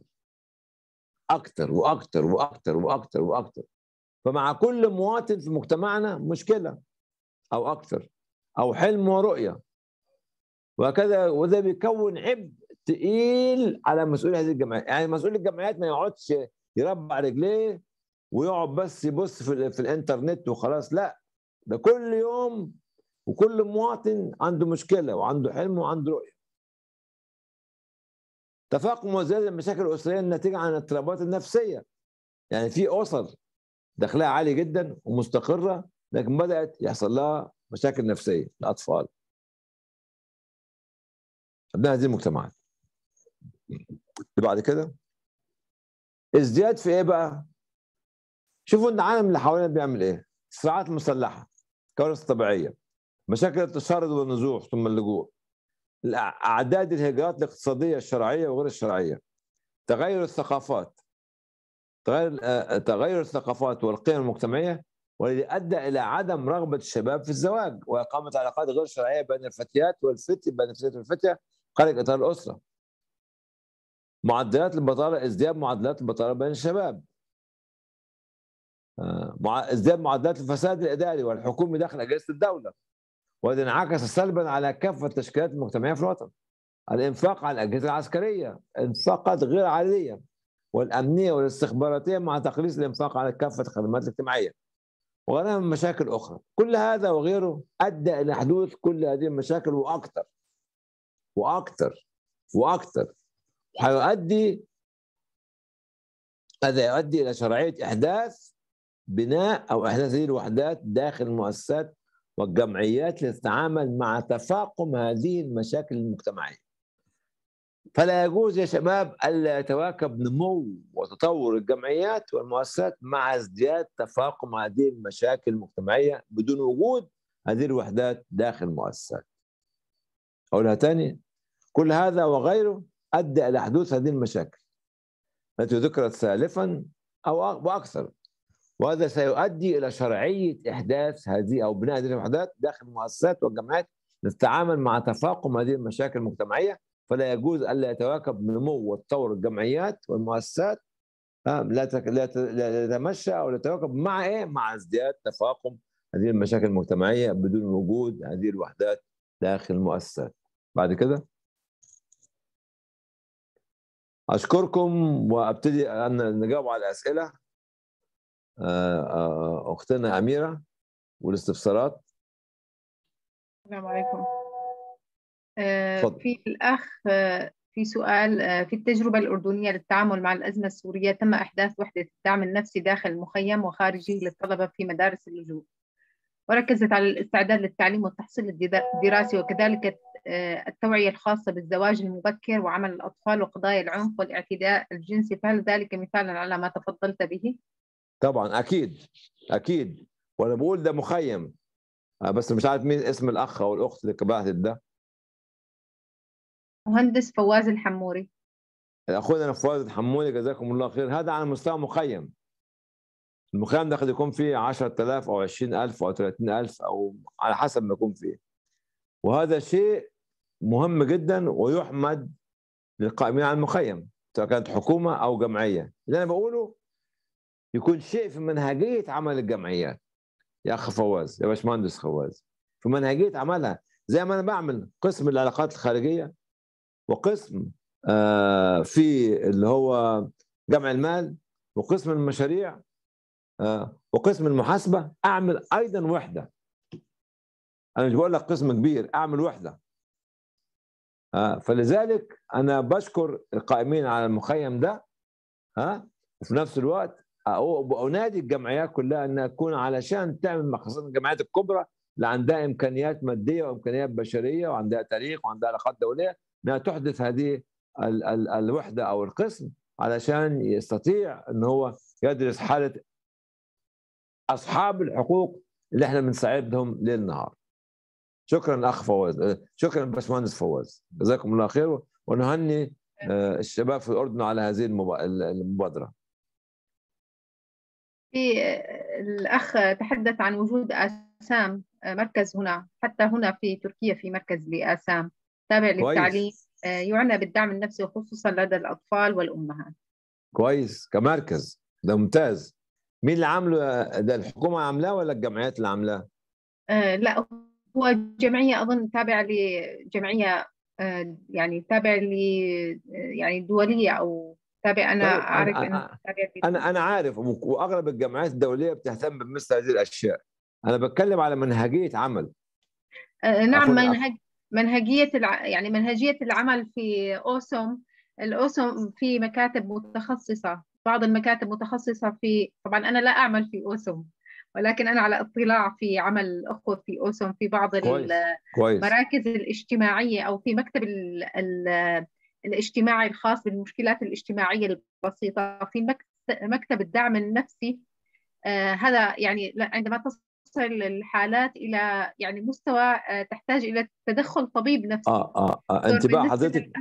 أكتر وأكتر وأكتر وأكتر وأكتر فمع كل مواطن في مجتمعنا مشكلة او اكثر او حلم ورؤيه وهكذا وده بيكون عبء تقيل على مسؤول هذه الجمعيات يعني مسؤول الجمعيات ما يقعدش يربع رجليه ويقعد بس يبص في, في الانترنت وخلاص لا ده كل يوم وكل مواطن عنده مشكله وعنده حلم وعنده رؤيه تفاقم وزياده المشاكل الاسريه الناتجه عن الاضطرابات النفسيه يعني في اسر دخلها عالي جدا ومستقره لكن بدات يحصل لها مشاكل نفسيه الاطفال ابناء هذه المجتمعات بعد كده ازدياد في ايه بقى؟ شوفوا ان العالم اللي حوالينا بيعمل ايه؟ الصراعات المسلحه كوارث طبيعيه مشاكل التشرد والنزوح ثم اللجوء اعداد الهجرات الاقتصاديه الشرعيه وغير الشرعيه تغير الثقافات تغير آه، تغير الثقافات والقيم المجتمعيه والذي أدى إلى عدم رغبة الشباب في الزواج وإقامة علاقات غير شرعية بين الفتيات والفتي بين الفتيات والفتية خارج إطار الأسرة معدلات البطالة ازدياد معدلات البطالة بين الشباب آه، ازدياد معدلات الفساد الإداري والحكومي داخل أجهزة الدولة وهذا انعكس سلبا على كافة التشكيلات المجتمعية في الوطن الإنفاق على الأجهزة العسكرية انفاقات غير عادية والأمنية والاستخباراتية مع تقليص الإنفاق على كافة الخدمات الاجتماعية وغيرها من مشاكل أخرى كل هذا وغيره أدى إلى حدوث كل هذه المشاكل وأكثر وأكثر وأكثر وهيؤدي هذا يؤدي إلى شرعية إحداث بناء أو إحداث هذه الوحدات داخل المؤسسات والجمعيات لتتعامل مع تفاقم هذه المشاكل المجتمعية فلا يجوز يا شباب ألا يتواكب نمو وتطور الجمعيات والمؤسسات مع ازدياد تفاقم هذه المشاكل المجتمعية بدون وجود هذه الوحدات داخل المؤسسات أقولها ثاني كل هذا وغيره أدى إلى حدوث هذه المشاكل التي ذكرت سالفا أو وأكثر وهذا سيؤدي إلى شرعية إحداث هذه أو بناء هذه الوحدات داخل المؤسسات والجمعيات للتعامل مع تفاقم هذه المشاكل المجتمعية فلا يجوز الا يتواكب نمو وتطور الجمعيات والمؤسسات لا لا تتمشى او لا تتواكب مع ايه؟ مع ازدياد تفاقم هذه المشاكل المجتمعيه بدون وجود هذه الوحدات داخل المؤسسات. بعد كده اشكركم وابتدي ان نجاوب على الاسئله آه، آه، اختنا اميره والاستفسارات السلام عليكم آه، في الأخ آه، في سؤال آه، في التجربة الأردنية للتعامل مع الأزمة السورية تم إحداث وحدة الدعم النفسي داخل المخيم وخارجه للطلبة في مدارس اللجوء وركزت على الاستعداد للتعليم والتحصيل الدراسي وكذلك التوعية الخاصة بالزواج المبكر وعمل الأطفال وقضايا العنف والاعتداء الجنسي فهل ذلك مثالا على ما تفضلت به؟ طبعا أكيد أكيد وأنا بقول ده مخيم بس مش عارف مين اسم الأخ أو الأخت اللي بعثت ده مهندس فواز الحموري اخونا فواز الحموري جزاكم الله خير هذا على مستوى مخيم المخيم ده قد يكون فيه 10000 او 20000 او 30000 او على حسب ما يكون فيه وهذا شيء مهم جدا ويحمد للقائمين على المخيم سواء كانت حكومه او جمعيه اللي انا بقوله يكون شيء في منهجيه عمل الجمعيات يا اخ فواز يا باشمهندس فواز في منهجيه عملها زي ما انا بعمل قسم العلاقات الخارجيه وقسم آه، في اللي هو جمع المال وقسم المشاريع آه، وقسم المحاسبه اعمل ايضا وحده انا مش بقول لك قسم كبير اعمل وحده آه، فلذلك انا بشكر القائمين على المخيم ده ها وفي نفس الوقت انادي الجمعيات كلها انها تكون علشان تعمل خاصه الجمعيات الكبرى اللي عندها امكانيات ماديه وامكانيات بشريه وعندها تاريخ وعندها علاقات دوليه انها تحدث هذه الوحده او القسم علشان يستطيع ان هو يدرس حاله اصحاب الحقوق اللي احنا بنساعدهم ليل نهار. شكرا اخ فواز شكرا باشمهندس فواز جزاكم الله خير ونهني آه، الشباب في الاردن على هذه المبادره. في الأخ تحدث عن وجود آسام آه، مركز هنا حتى هنا في تركيا في مركز لآسام تابع للتعليم آه، يعنى بالدعم النفسي وخصوصا لدى الأطفال والأمهات كويس كمركز ده ممتاز مين اللي عامله ده الحكومة عاملاه ولا الجمعيات اللي عاملاه؟ آه لا هو جمعية أظن تابعة لجمعية آه يعني تابعة ل آه، يعني دولية أو تابع أنا طيب. أعرف أنا أنا, أنا أنا عارف وأغلب الجمعيات الدولية بتهتم بمثل هذه الأشياء أنا بتكلم على منهجية عمل آه نعم منهج منهجيه الع... يعني منهجيه العمل في اوسم الاوسم في مكاتب متخصصه بعض المكاتب متخصصه في طبعا انا لا اعمل في اوسم ولكن انا على اطلاع في عمل الاخوه في اوسم في بعض كويس. المراكز الاجتماعيه او في مكتب ال... ال... الاجتماعي الخاص بالمشكلات الاجتماعيه البسيطه في مكتب الدعم النفسي آه هذا يعني عندما تصل توصل الحالات الى يعني مستوى آه، تحتاج الى تدخل طبيب نفسي اه اه, آه. انت بقى حضرتك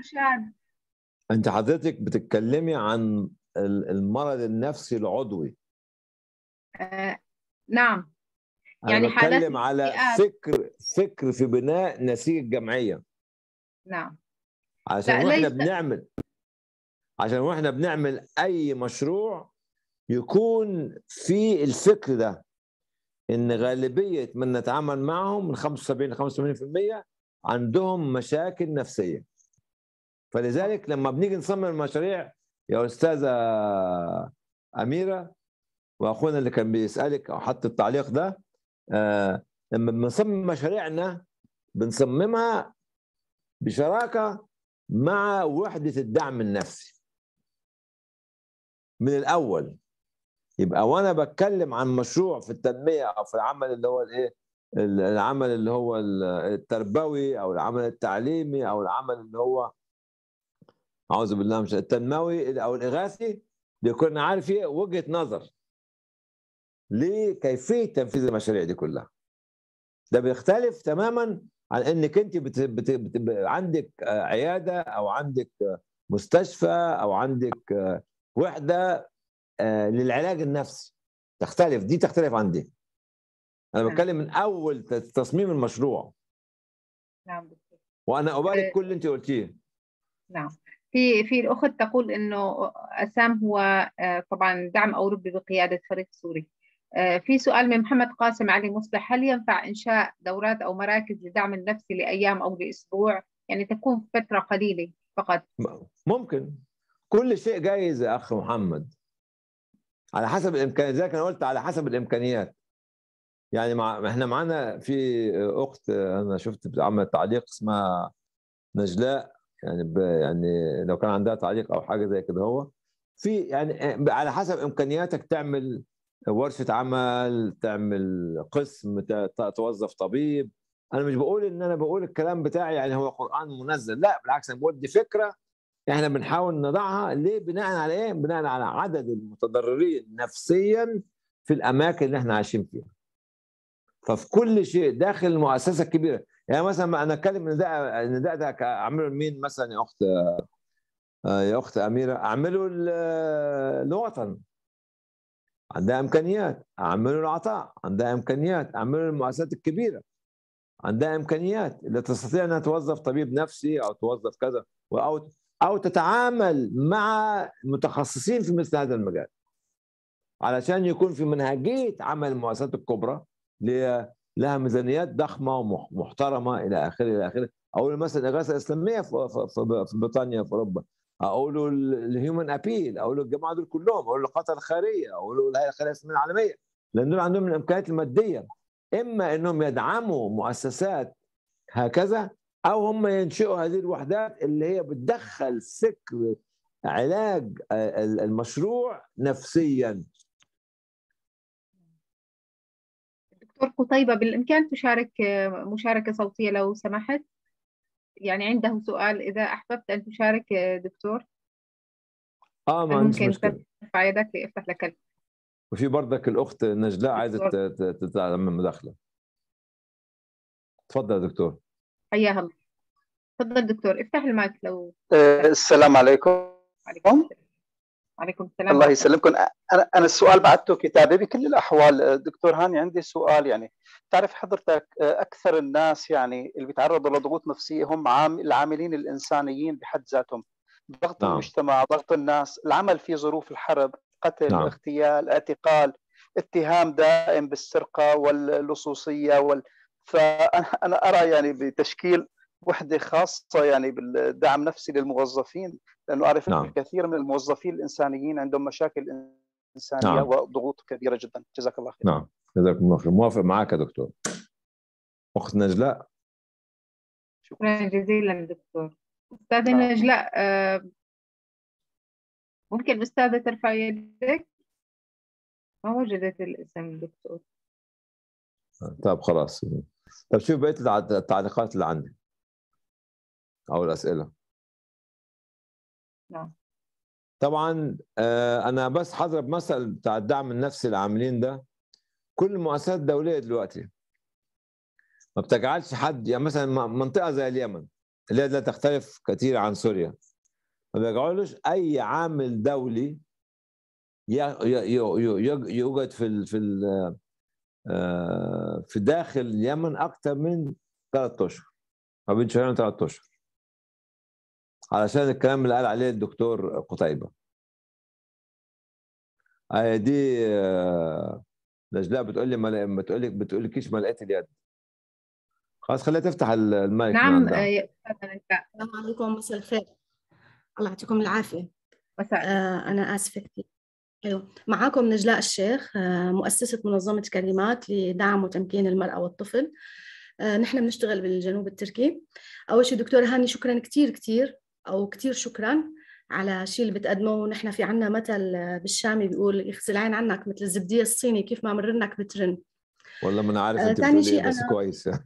انت حضرتك بتتكلمي عن المرض النفسي العضوي آه نعم يعني أنا بتكلم على فكر فكر في بناء نسيج الجمعيه نعم عشان واحنا بنعمل عشان واحنا بنعمل اي مشروع يكون في الفكر ده ان غالبيه من نتعامل معهم من 75 ل 85% عندهم مشاكل نفسيه فلذلك لما بنيجي نصمم مشاريع يا استاذه اميره واخونا اللي كان بيسالك او حط التعليق ده آه لما بنصمم مشاريعنا بنصممها بشراكه مع وحده الدعم النفسي من الاول يبقى وانا بتكلم عن مشروع في التنميه او في العمل اللي هو الايه العمل اللي هو التربوي او العمل التعليمي او العمل اللي هو اعوذ بالله مش التنموي او الاغاثي بيكون عارف ايه وجهه نظر لكيفيه تنفيذ المشاريع دي كلها ده بيختلف تماما عن انك انت بت... بت... بت... عندك آه، عياده او عندك آه، مستشفى او عندك آه، وحده آه، للعلاج النفسي تختلف دي تختلف عن دي انا نعم. بتكلم من اول تصميم المشروع نعم وانا ابارك آه. كل اللي انت قلتيه نعم في في الاخت تقول انه اسام هو آه، طبعا دعم اوروبي بقياده فريق سوري في سؤال من محمد قاسم علي مصلح هل ينفع انشاء دورات او مراكز لدعم النفسي لايام او لاسبوع يعني تكون فتره قليله فقط ممكن كل شيء جايز يا اخ محمد على حسب الامكانيات زي انا قلت على حسب الامكانيات يعني مع احنا معانا في اخت انا شفت عملت تعليق اسمها نجلاء يعني ب... يعني لو كان عندها تعليق او حاجه زي كده هو في يعني على حسب امكانياتك تعمل ورشه عمل تعمل قسم توظف طبيب انا مش بقول ان انا بقول الكلام بتاعي يعني هو قران منزل لا بالعكس انا بقول دي فكره احنا بنحاول نضعها ليه بناء على ايه بناء على عدد المتضررين نفسيا في الاماكن اللي احنا عايشين فيها ففي كل شيء داخل المؤسسه الكبيره يعني مثلا انا اتكلم ان ده ان ده, ده اعمله لمين مثلا يا اخت آه، يا اخت اميره اعمله للوطن عندها امكانيات اعمله العطاء عندها امكانيات اعمله للمؤسسات الكبيره عندها امكانيات اللي تستطيع انها توظف طبيب نفسي او توظف كذا او او تتعامل مع متخصصين في مثل هذا المجال علشان يكون في منهجيه عمل المؤسسات الكبرى لها ميزانيات ضخمه ومحترمه الى اخره الى اخره اقول مثلا الاغاثه الاسلاميه في بريطانيا في اوروبا اقول الهيومن ابيل اقول الجماعه دول كلهم اقول القطر الخيريه اقول الهيئه الخيريه الاسلاميه العالميه لان دول عندهم الامكانيات الماديه اما انهم يدعموا مؤسسات هكذا او هم ينشئوا هذه الوحدات اللي هي بتدخل فكر علاج آه، المشروع نفسيا دكتور قطيبة بالإمكان تشارك آه، مشاركة صوتية لو سمحت يعني عنده سؤال إذا أحببت أن تشارك آه، دكتور آه ما عنديش مشكلة ترفع يدك لأفتح لك ال... وفي برضك الأخت نجلاء عايزة تتعلم مداخلة تفضل دكتور حياها الله تفضل دكتور افتح المايك لو آه، السلام عليكم عليكم عليكم السلام الله يسلمكم انا انا السؤال بعته كتابي بكل الاحوال آه، دكتور هاني عندي سؤال يعني تعرف حضرتك آه، اكثر الناس يعني اللي بيتعرضوا لضغوط نفسيه هم عام العاملين الانسانيين بحد ذاتهم ضغط نعم. المجتمع ضغط الناس العمل في ظروف الحرب قتل نعم. اغتيال اعتقال اتهام دائم بالسرقه واللصوصيه وال فانا ارى يعني بتشكيل وحده خاصه يعني بالدعم النفسي للموظفين لانه اعرف نعم. كثير من الموظفين الانسانيين عندهم مشاكل انسانيه نعم. وضغوط كبيره جدا جزاك الله خير نعم جزاك الله خير موافق معك يا دكتور اخت نجلاء شكرا جزيلا دكتور استاذه نعم. نجلاء آه، ممكن استاذه ترفع يدك ما وجدت الاسم دكتور طيب خلاص طب شوف بقيه التعليقات اللي عندي او الاسئله نعم طبعا آه، انا بس هضرب مثل بتاع الدعم النفسي للعاملين ده كل المؤسسات الدوليه دلوقتي ما بتجعلش حد يعني مثلا منطقه زي اليمن اللي هي لا تختلف كثير عن سوريا ما بيجعلوش اي عامل دولي يوجد في في في داخل اليمن اكثر من ثلاث اشهر ما بين شهرين وثلاث اشهر علشان الكلام اللي قال عليه الدكتور قتيبه اي آه، دي آه، نجلاء بتقول لي ما بتقول لك بتقول لكيش ما لقيت اليد خلاص خليها تفتح المايك نعم آه، السلام عليكم مساء الخير الله يعطيكم العافيه مساء انا اسفه كثير ايوه نجلاء الشيخ آه، مؤسسه منظمه كلمات لدعم وتمكين المراه والطفل آه، نحن بنشتغل بالجنوب التركي اول شيء دكتوره هاني شكرا كثير كثير او كثير شكرا على شيء اللي بتقدمه ونحن في عنا مثل بالشامي بيقول يغسل عين عنك مثل الزبديه الصيني كيف ما مرنك بترن والله ما انا عارف آه، انت بتقولي إيه، بس أنا... كويسة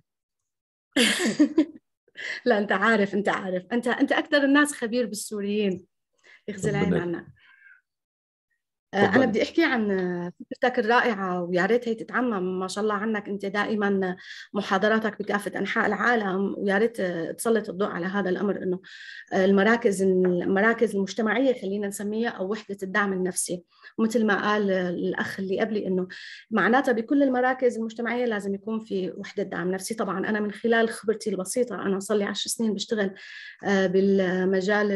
(laughs) لا انت عارف انت عارف انت انت اكثر الناس خبير بالسوريين يغسل عين عنك أنا بدي أحكي عن فكرتك الرائعة ويا ريت هي تتعمم ما شاء الله عنك أنت دائما محاضراتك بكافة أنحاء العالم ويا ريت تسلط الضوء على هذا الأمر إنه المراكز المراكز المجتمعية خلينا نسميها أو وحدة الدعم النفسي مثل ما قال الأخ اللي قبلي إنه معناتها بكل المراكز المجتمعية لازم يكون في وحدة دعم نفسي طبعا أنا من خلال خبرتي البسيطة أنا صار لي 10 سنين بشتغل آه، بالمجال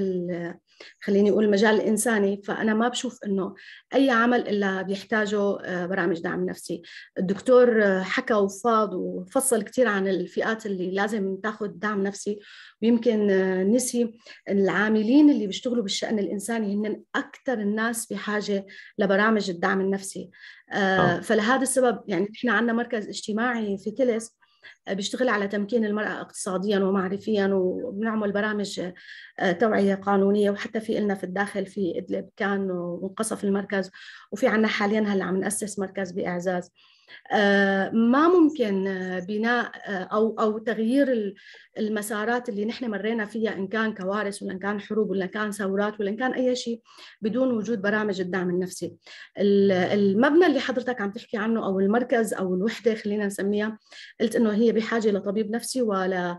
خليني اقول المجال الانساني فانا ما بشوف انه اي عمل الا بيحتاجه آه، برامج دعم نفسي الدكتور آه، حكى وفاض وفصل كثير عن الفئات اللي لازم تاخذ دعم نفسي ويمكن آه، نسي العاملين اللي بيشتغلوا بالشان الانساني هن اكثر الناس بحاجه لبرامج الدعم النفسي آه. فلهذا السبب يعني نحن عندنا مركز اجتماعي في تلس بيشتغل على تمكين المرأة اقتصاديا ومعرفيا وبنعمل برامج آه، توعية قانونية وحتى في إلنا في الداخل في إدلب كان وانقصف المركز وفي عنا حاليا هلا عم نأسس مركز بإعزاز ما ممكن آه، بناء آه، او او تغيير المسارات اللي نحن مرينا فيها ان كان كوارث ولا ان كان حروب ولا ان كان ثورات ولا ان كان اي شيء بدون وجود برامج الدعم النفسي. المبنى اللي حضرتك عم تحكي عنه او المركز او الوحده خلينا نسميها قلت انه هي بحاجه لطبيب نفسي ولا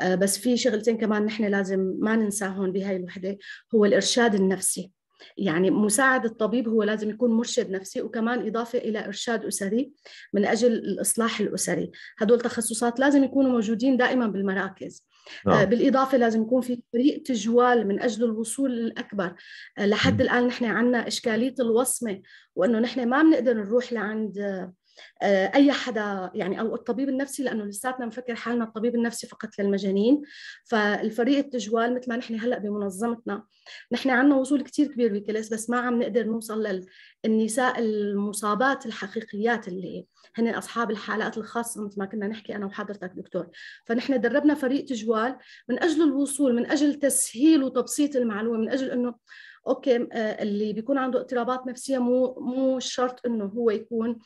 آه، بس في شغلتين كمان نحن لازم ما ننساهم بهاي الوحده هو الارشاد النفسي. يعني مساعد الطبيب هو لازم يكون مرشد نفسي وكمان إضافة إلى إرشاد أسري من أجل الإصلاح الأسري هدول تخصصات لازم يكونوا موجودين دائما بالمراكز نعم. آه، بالإضافة لازم يكون في فريق تجوال من أجل الوصول الأكبر آه، لحد الآن نحن عنا إشكالية الوصمة وأنه نحن ما بنقدر نروح لعند آه، اي حدا يعني او الطبيب النفسي لانه لساتنا مفكر حالنا الطبيب النفسي فقط للمجانين فالفريق التجوال مثل ما نحن هلا بمنظمتنا نحن عندنا وصول كثير كبير بكلس بس ما عم نقدر نوصل للنساء المصابات الحقيقيات اللي هن اصحاب الحالات الخاصه مثل ما كنا نحكي انا وحضرتك دكتور فنحن دربنا فريق تجوال من اجل الوصول من اجل تسهيل وتبسيط المعلومه من اجل انه اوكي آه، اللي بيكون عنده اضطرابات نفسيه مو مو شرط انه هو يكون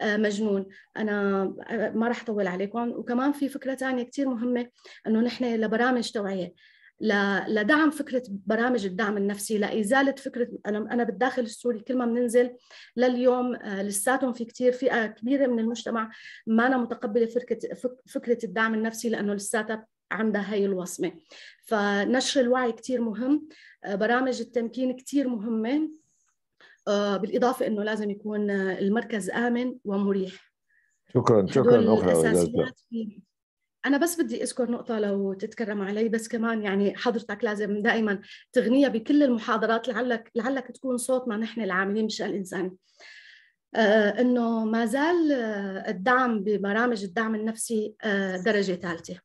آه، مجنون انا آه، ما راح اطول عليكم وكمان في فكره ثانيه كثير مهمه انه نحن لبرامج توعيه لدعم فكره برامج الدعم النفسي لازاله فكره انا انا بالداخل السوري كل ما بننزل لليوم لساتهم في كثير فئه كبيره من المجتمع ما أنا متقبله فكره فكره الدعم النفسي لانه لساتها عندها هي الوصمه فنشر الوعي كثير مهم آه، برامج التمكين كثير مهمه آه، بالاضافه انه لازم يكون آه، المركز امن ومريح شكرا شكرا اخرى انا بس بدي اذكر نقطه لو تتكرم علي بس كمان يعني حضرتك لازم دائما تغنيها بكل المحاضرات لعلك لعلك تكون صوتنا نحن العاملين بالشان الانساني انه ما زال الدعم ببرامج الدعم النفسي درجه ثالثه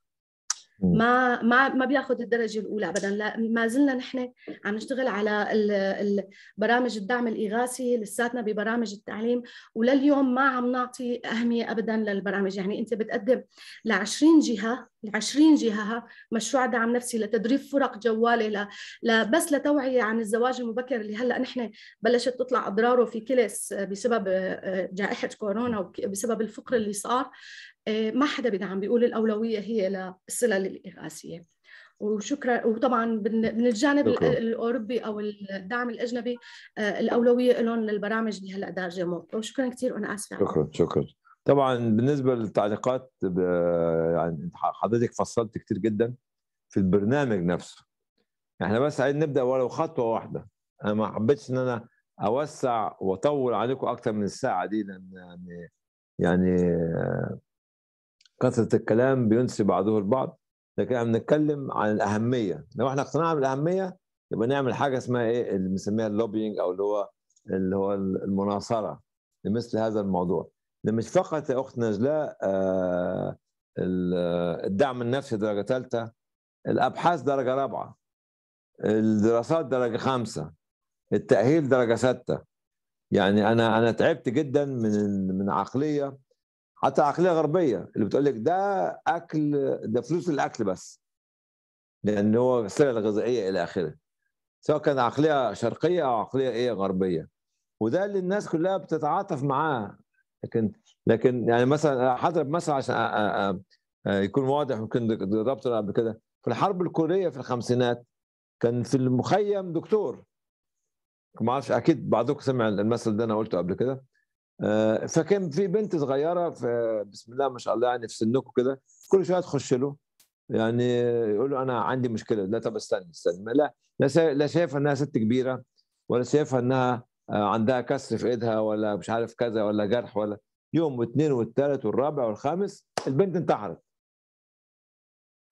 ما ما ما بياخذ الدرجه الاولى ابدا لا ما زلنا نحن عم نشتغل على برامج الدعم الاغاثي لساتنا ببرامج التعليم ولليوم ما عم نعطي اهميه ابدا للبرامج يعني انت بتقدم ل 20 جهه ل 20 جهه مشروع دعم نفسي لتدريب فرق جواله ل... بس لتوعيه عن الزواج المبكر اللي هلا نحن بلشت تطلع اضراره في كلس بسبب آه، جائحه كورونا وبسبب الفقر اللي صار آه، ما حدا بيدعم بيقول الأولوية هي للسلال الإغاثية وشكرا وطبعا من الجانب دكرا. الاوروبي او الدعم الاجنبي آه، الاولويه لهم للبرامج اللي هلا دارجه وشكرا كثير وانا اسفه شكرا شكرا طبعا بالنسبه للتعليقات يعني حضرتك فصلت كثير جدا في البرنامج نفسه احنا بس عايزين نبدا ولو خطوه واحده انا ما حبيتش ان انا اوسع واطول عليكم اكثر من الساعه دي لان يعني يعني كثره الكلام بينسي بعضه البعض لكن احنا بنتكلم عن الاهميه لو احنا اقتنعنا بالاهميه يبقى نعمل حاجه اسمها ايه اللي بنسميها اللوبينج او اللي هو اللي هو المناصره لمثل هذا الموضوع ده مش فقط يا اخت نجلاء آه، آه، الدعم النفسي درجه ثالثه الابحاث درجه رابعه الدراسات درجه خامسة التاهيل درجه سته يعني انا انا تعبت جدا من من عقليه حتى عقليه غربيه اللي بتقول لك ده اكل ده فلوس الاكل بس لان هو السلع الغذائيه الى اخره سواء كان عقليه شرقيه او عقليه ايه غربيه وده اللي الناس كلها بتتعاطف معاه لكن لكن يعني مثلا هضرب مثل عشان أ... أ... أ... يكون واضح ممكن ضربته قبل كده في الحرب الكوريه في الخمسينات كان في المخيم دكتور ما اعرفش اكيد بعضكم سمع المثل ده انا قلته قبل كده آه، فكان في بنت صغيره بسم الله ما شاء الله يعني في سنكم كده كل شويه تخش له يعني يقول له انا عندي مشكله لا طب استنى استنى لا لا شايف انها ست كبيره ولا شايفها انها آه، عندها كسر في ايدها ولا مش عارف كذا ولا جرح ولا يوم واثنين والثالث والرابع والخامس البنت انتحرت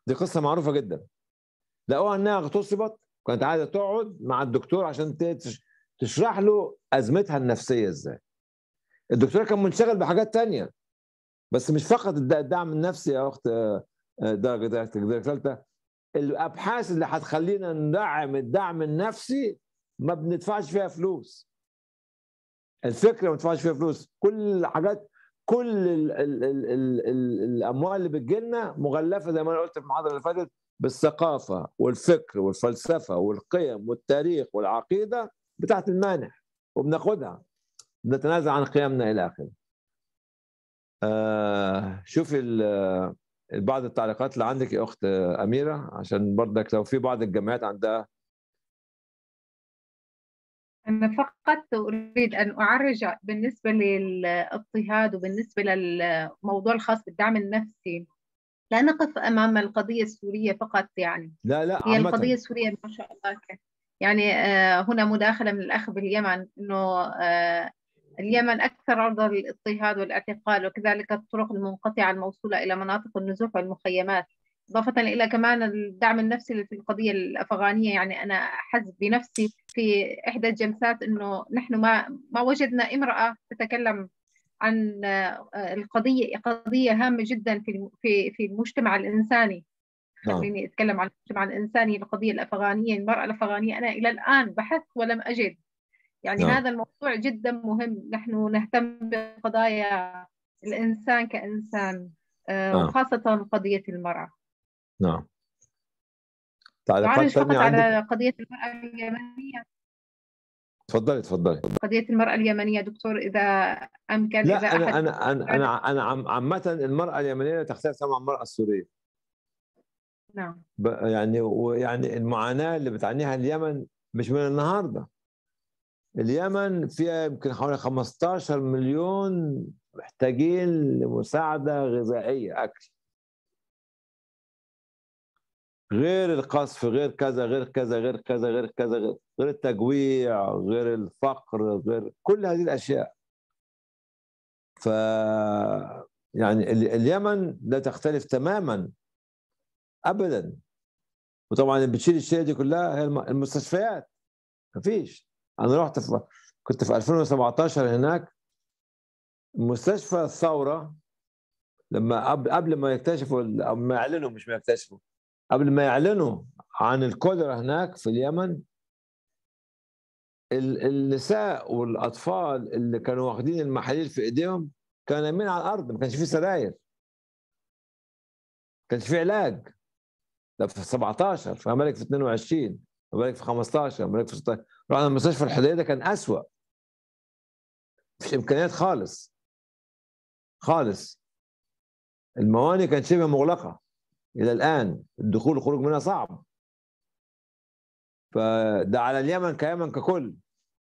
دي قصه معروفه جدا لقوها انها اغتصبت كانت عايزه تقعد مع الدكتور عشان تشرح له ازمتها النفسيه ازاي الدكتور كان منشغل بحاجات تانية بس مش فقط الدعم النفسي يا اخت درجه آه، ثالثه الابحاث اللي هتخلينا ندعم الدعم النفسي ما بندفعش فيها فلوس الفكره ما بندفعش فيها فلوس كل الحاجات كل الـ الـ الـ الـ الـ الاموال اللي بتجي لنا مغلفه زي ما انا قلت في المحاضره اللي فاتت بالثقافه والفكر والفلسفه والقيم والتاريخ والعقيده بتاعت المانح وبناخدها نتنازل عن قيمنا الى اخره آه شوفي آه، بعض التعليقات اللي عندك يا اخت آه، اميره عشان برضك لو في بعض الجامعات عندها أنا فقط أريد أن أعرج بالنسبة للاضطهاد وبالنسبة للموضوع الخاص بالدعم النفسي لا نقف أمام القضية السورية فقط يعني لا لا هي عمتن. القضية السورية ما شاء الله يعني آه، هنا مداخلة من الأخ باليمن أنه اليمن أكثر عرضة للاضطهاد والاعتقال وكذلك الطرق المنقطعة الموصولة إلى مناطق النزوح والمخيمات إضافة إلى كمان الدعم النفسي في القضية الأفغانية يعني أنا أحس بنفسي في إحدى الجلسات أنه نحن ما, ما وجدنا امرأة تتكلم عن آه، القضية قضية هامة جدا في في في المجتمع الإنساني نعم. خليني أتكلم عن المجتمع الإنساني القضية الأفغانية المرأة الأفغانية أنا إلى الآن بحثت ولم أجد يعني نعم. هذا الموضوع جدا مهم نحن نهتم بقضايا الإنسان كإنسان آه، نعم. وخاصة قضية المرأة نعم تعليقات فقط على قضية المرأة اليمنية تفضلي تفضلي قضيه المراه اليمنيه دكتور اذا امكن لا إذا انا انا انا انا, أنا عامه المراه اليمنيه تختلف تختلف عن المراه السوريه نعم يعني ويعني المعاناه اللي بتعانيها اليمن مش من النهارده اليمن فيها يمكن حوالي 15 مليون محتاجين لمساعدة غذائية أكل غير القصف غير كذا غير كذا غير كذا غير كذا غير, التجويع غير الفقر غير كل هذه الأشياء ف يعني اليمن لا تختلف تماما ابدا وطبعا اللي بتشيل الشيء دي كلها هي المستشفيات مفيش انا رحت في كنت في 2017 هناك مستشفى الثوره لما قبل ما يكتشفوا او ما يعلنوا مش ما يكتشفوا قبل ما يعلنوا عن الكوليرا هناك في اليمن النساء والاطفال اللي كانوا واخدين المحاليل في ايديهم كانوا نايمين على الارض ما كانش في سراير ما كانش في علاج ده في 17 في بالك في 22 ما في 15 ما في 16 طبعا المستشفى الحديدة ده كان اسوأ في امكانيات خالص خالص الموانئ كانت شبه مغلقه الى الان الدخول والخروج منها صعب فده على اليمن كيمن ككل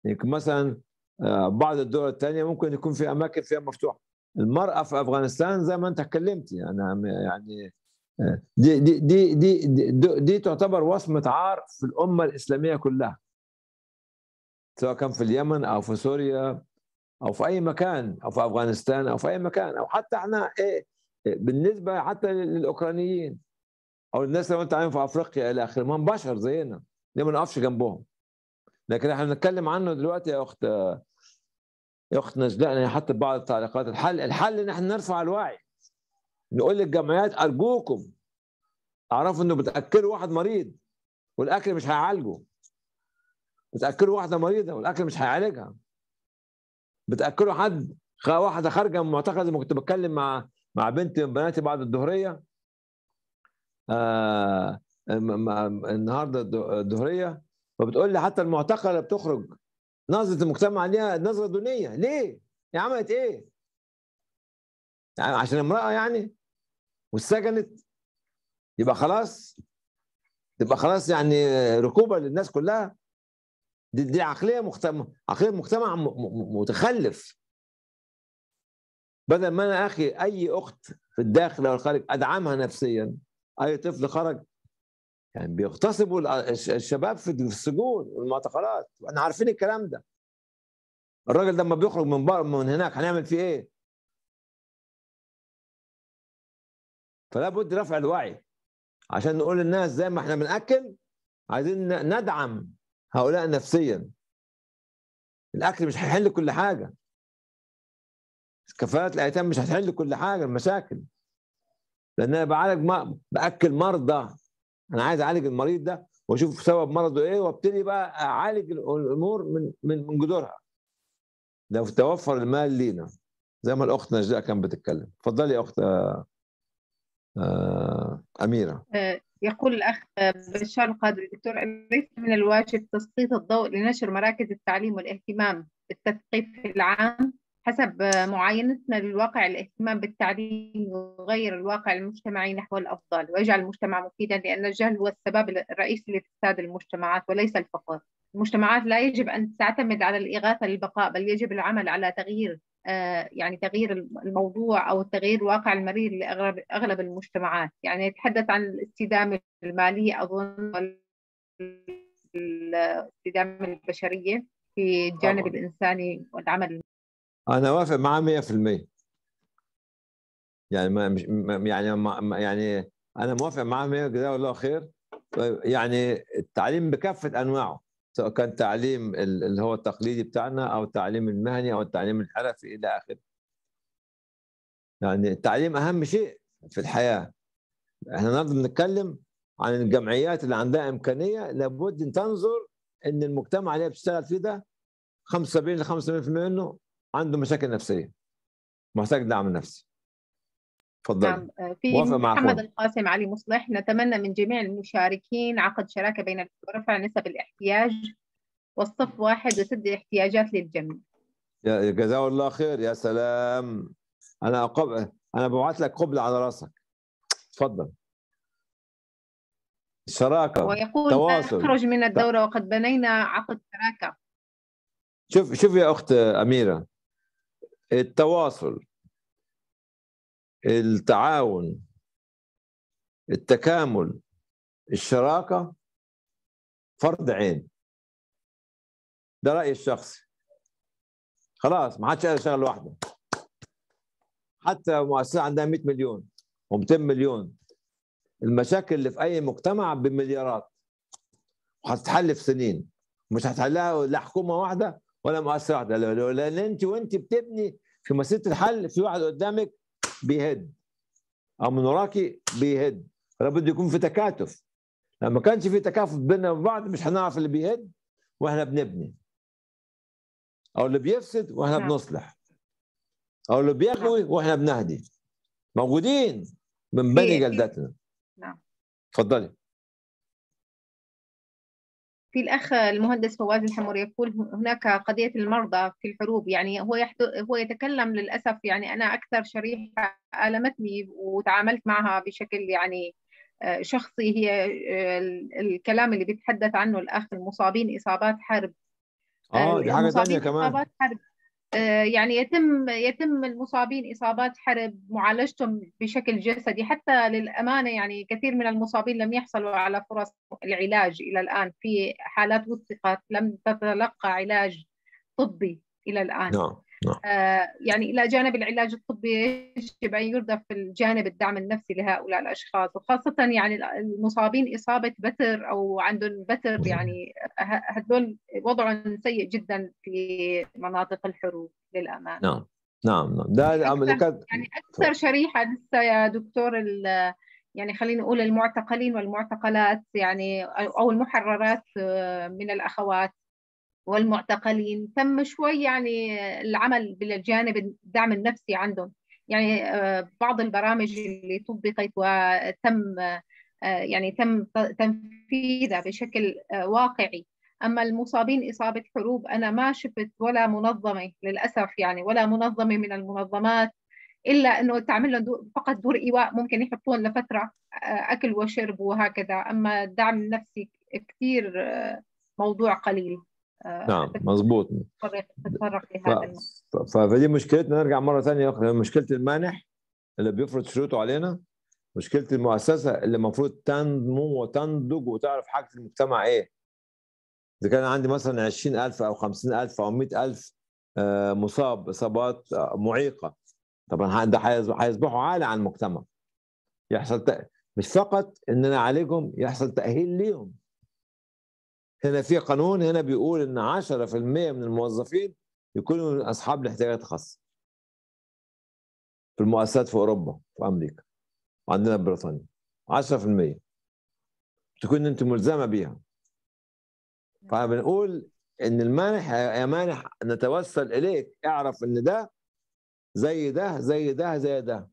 يمكن مثلا آه، بعض الدول الثانيه ممكن يكون في اماكن فيها مفتوحه المراه في افغانستان زي ما انت اتكلمت يعني يعني آه، دي دي دي دي, دي, دي تعتبر وصمه عار في الامه الاسلاميه كلها سواء كان في اليمن او في سوريا او في اي مكان او في افغانستان او في اي مكان او حتى احنا إيه, إيه، بالنسبه حتى للاوكرانيين او الناس اللي انت في افريقيا الى اخره ما بشر زينا ليه ما نقفش جنبهم لكن احنا بنتكلم عنه دلوقتي يا اخت يا اخت نجلاء انا يعني حتى بعض التعليقات الحل الحل ان احنا نرفع الوعي نقول للجمعيات ارجوكم اعرفوا انه بتاكلوا واحد مريض والاكل مش هيعالجه بتاكلوا واحده مريضه والاكل مش هيعالجها بتاكلوا حد واحده خارجه من معتقد ما كنت بتكلم مع مع بنت من بناتي بعد الظهريه آه النهارده الظهريه فبتقول لي حتى المعتقله بتخرج نظره المجتمع عليها نظره دونيه ليه؟ هي عملت ايه؟ يعني عشان امراه يعني واتسجنت يبقى خلاص تبقى خلاص يعني ركوبه للناس كلها دي, دي عقليه مجتمع عقليه مجتمع متخلف بدل ما انا اخي اي اخت في الداخل او الخارج ادعمها نفسيا اي طفل خرج يعني بيغتصبوا الشباب في السجون والمعتقلات واحنا عارفين الكلام ده الراجل لما بيخرج من بره من هناك هنعمل فيه ايه؟ فلا بد رفع الوعي عشان نقول للناس زي ما احنا بناكل عايزين ندعم هؤلاء نفسيا الاكل مش هيحل كل حاجه كفالات الايتام مش هتحل كل حاجه المشاكل لان انا بعالج ما باكل مرضى انا عايز اعالج المريض ده واشوف سبب مرضه ايه وابتدي بقى اعالج الامور من من من جذورها لو توفر المال لينا زي ما الاخت نجلاء كانت بتتكلم اتفضلي يا اخت آه، آه، اميره آه، يقول الأخ بشار القادر الدكتور أليس من الواجب تسليط الضوء لنشر مراكز التعليم والاهتمام بالتثقيف العام حسب معاينتنا للواقع الاهتمام بالتعليم يغير الواقع المجتمعي نحو الأفضل ويجعل المجتمع مفيدا لأن الجهل هو السبب الرئيسي لفساد المجتمعات وليس الفقر المجتمعات لا يجب أن تعتمد على الإغاثة للبقاء بل يجب العمل على تغيير آه، يعني تغيير الموضوع او تغيير الواقع المرير لاغلب اغلب المجتمعات يعني نتحدث عن الاستدامه الماليه اظن الاستدامه البشريه في الجانب طبعا. الانساني والعمل انا وافق معه 100% يعني ما مش يعني ما يعني انا موافق مع 100 جزاه الله خير طيب، يعني التعليم بكافه انواعه سواء كان تعليم اللي هو التقليدي بتاعنا او التعليم المهني او التعليم الحرفي الى اخره يعني التعليم اهم شيء في الحياه احنا النهارده بنتكلم عن الجمعيات اللي عندها امكانيه لابد ان تنظر ان المجتمع اللي هي بتشتغل فيه ده 75 ل 85% منه عنده مشاكل نفسيه محتاج دعم نفسي تفضل نعم آه، في محمد القاسم علي مصلح نتمنى من جميع المشاركين عقد شراكه بين رفع نسب الاحتياج والصف واحد وسد الاحتياجات للجميع جزاه الله خير يا سلام انا أقب... انا ببعث لك قبله على راسك تفضل شراكه ويقول آه، تواصل نخرج من الدوره وقد بنينا عقد شراكه شوف شوف يا اخت اميره التواصل التعاون التكامل الشراكه فرض عين ده رايي الشخصي خلاص ما حدش قادر يشتغل لوحده حتى مؤسسه عندها 100 مليون و200 مليون المشاكل اللي في اي مجتمع بمليارات وهتتحل في سنين مش هتحلها لا حكومه واحده ولا مؤسسه واحده لان انت وانت بتبني في مسيره الحل في واحد قدامك بيهد او منوراكي بيهد لابد بده يكون في تكاتف لما كانش في تكافؤ بيننا وبعض مش هنعرف اللي بيهد واحنا بنبني او اللي بيفسد واحنا نعم. بنصلح او اللي بيغوي نعم. واحنا بنهدي موجودين من بني جلدتنا نعم تفضلي في الأخ المهندس فواز الحمر يقول هناك قضية المرضى في الحروب يعني هو هو يتكلم للأسف يعني أنا أكثر شريحة ألمتني وتعاملت معها بشكل يعني آه، شخصي هي آه، الكلام اللي بيتحدث عنه الأخ المصابين إصابات حرب اه, آه، دي حاجة ثانية كمان إصابات حرب آه، يعني يتم يتم المصابين اصابات حرب معالجتهم بشكل جسدي حتى للامانه يعني كثير من المصابين لم يحصلوا على فرص العلاج الى الان في حالات وثقت لم تتلقى علاج طبي الى الان نعم نعم. آه يعني إلى جانب العلاج الطبي يجب أن يردف في الجانب الدعم النفسي لهؤلاء الأشخاص وخاصة يعني المصابين إصابة بتر أو عندهم بتر نعم. يعني هدول وضعهم سيء جدا في مناطق الحروب للامانه نعم نعم نعم ده العمليات يعني أكثر شريحة لسه يا دكتور يعني خلينا نقول المعتقلين والمعتقلات يعني أو المحررات آه، من الأخوات والمعتقلين تم شوي يعني العمل بالجانب الدعم النفسي عندهم يعني آه، بعض البرامج اللي طبقت وتم آه، يعني تم تنفيذها بشكل آه، واقعي اما المصابين اصابه حروب انا ما شفت ولا منظمه للاسف يعني ولا منظمه من المنظمات الا انه تعمل لهم فقط دور ايواء ممكن يحطون لفتره اكل وشرب وهكذا اما الدعم النفسي كثير موضوع قليل نعم مضبوط فدي مشكلتنا نرجع مره ثانيه اخرى مشكله المانح اللي بيفرض شروطه علينا مشكله المؤسسه اللي المفروض تنمو وتنضج وتعرف حاجه المجتمع ايه اذا كان عندي مثلا 20000 او 50000 او 100000 آه، مصاب اصابات آه، معيقه طبعا ده هيصبحوا عالي على المجتمع يحصل مش فقط ان انا اعالجهم يحصل تاهيل ليهم هنا في قانون هنا بيقول ان 10% من الموظفين يكونوا اصحاب الاحتياجات الخاصه في المؤسسات في اوروبا في امريكا وعندنا في بريطانيا 10% تكون انت ملزمه بيها فبنقول ان المانح يا مانح نتوسل اليك اعرف ان ده زي ده زي ده زي ده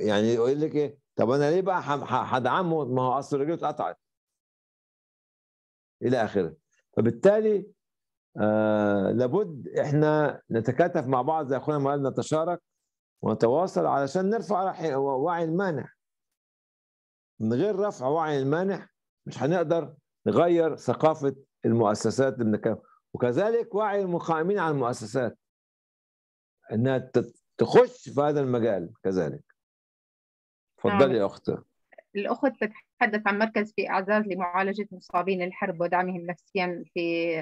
يعني يقول لك ايه طب انا ليه بقى هدعمه ما هو اصل رجله اتقطعت الى اخره فبالتالي آه لابد احنا نتكاتف مع بعض زي اخونا ما قال نتشارك ونتواصل علشان نرفع وعي المانع من غير رفع وعي المانع مش هنقدر نغير ثقافه المؤسسات وكذلك وعي المقائمين على المؤسسات انها تخش في هذا المجال كذلك تفضلي نعم. يا اختي الأخت تتحدث عن مركز في إعزاز لمعالجة مصابين الحرب ودعمهم نفسيا في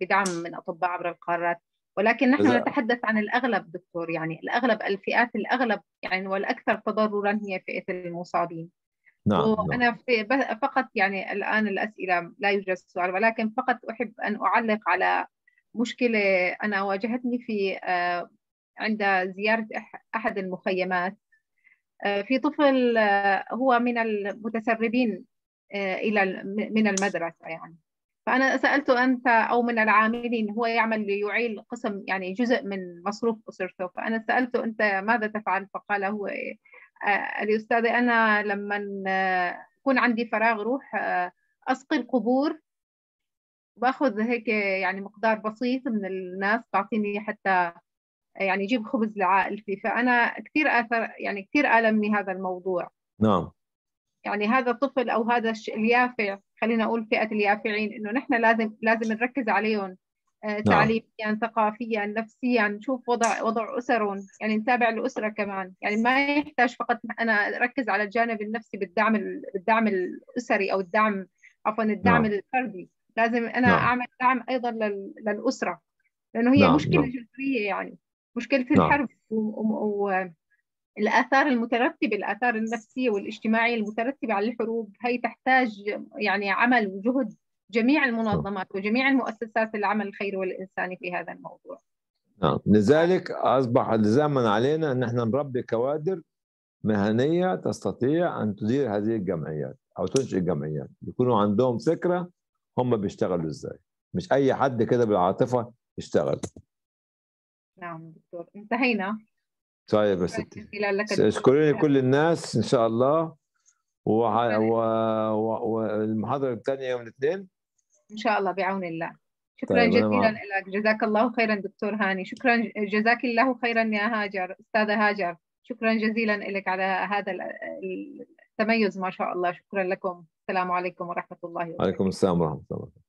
بدعم من أطباء عبر القارات ولكن نحن بزا. نتحدث عن الأغلب دكتور يعني الأغلب الفئات الأغلب يعني والأكثر تضررا هي فئة المصابين نعم, نعم. وأنا في فقط يعني الآن الأسئلة لا يوجد سؤال ولكن فقط أحب أن أعلق على مشكلة أنا واجهتني في آه، عند زيارة أحد المخيمات آه، في طفل آه، هو من المتسربين آه، الى من المدرسه يعني فانا سالته انت او من العاملين هو يعمل ليعيل قسم يعني جزء من مصروف اسرته فانا سالته انت ماذا تفعل فقال هو الاستاذ انا لما يكون عندي فراغ روح اسقي القبور باخذ هيك يعني مقدار بسيط من الناس تعطيني حتى يعني يجيب خبز لعائلتي فأنا كثير آثر يعني كثير ألمني هذا الموضوع نعم يعني هذا الطفل أو هذا اليافع خلينا أقول فئة اليافعين إنه نحن لازم لازم نركز عليهم آه، نعم. تعليميا ثقافيا نفسيا نشوف وضع وضع اسرهم يعني نتابع الاسره كمان يعني ما يحتاج فقط انا اركز على الجانب النفسي بالدعم بالدعم الاسري او الدعم عفوا الدعم نعم. الفردي لازم انا نعم. اعمل دعم ايضا للاسره لانه هي نعم. مشكله نعم. جذريه يعني مشكله نعم. الحرب والاثار المترتبه الاثار النفسيه والاجتماعيه المترتبه على الحروب هي تحتاج يعني عمل وجهد جميع المنظمات نعم. وجميع المؤسسات العمل الخيري والانساني في هذا الموضوع نعم لذلك اصبح الزاما علينا ان احنا نربي كوادر مهنيه تستطيع ان تدير هذه الجمعيات او تنشئ الجمعيات يكونوا عندهم فكره هم بيشتغلوا ازاي مش اي حد كده بالعاطفه يشتغل نعم دكتور انتهينا طيب يا ستي اشكرني كل الناس ان شاء الله والمحاضره و... و... الثانيه يوم الاثنين ان شاء الله بعون الله شكرا طيب جزيلا لك جزاك الله خيرا دكتور هاني شكرا جزاك الله خيرا يا هاجر استاذه هاجر شكرا جزيلا لك على هذا التميز ما شاء الله شكرا لكم السلام عليكم ورحمه الله وبركاته وعليكم السلام ورحمه الله وبركاته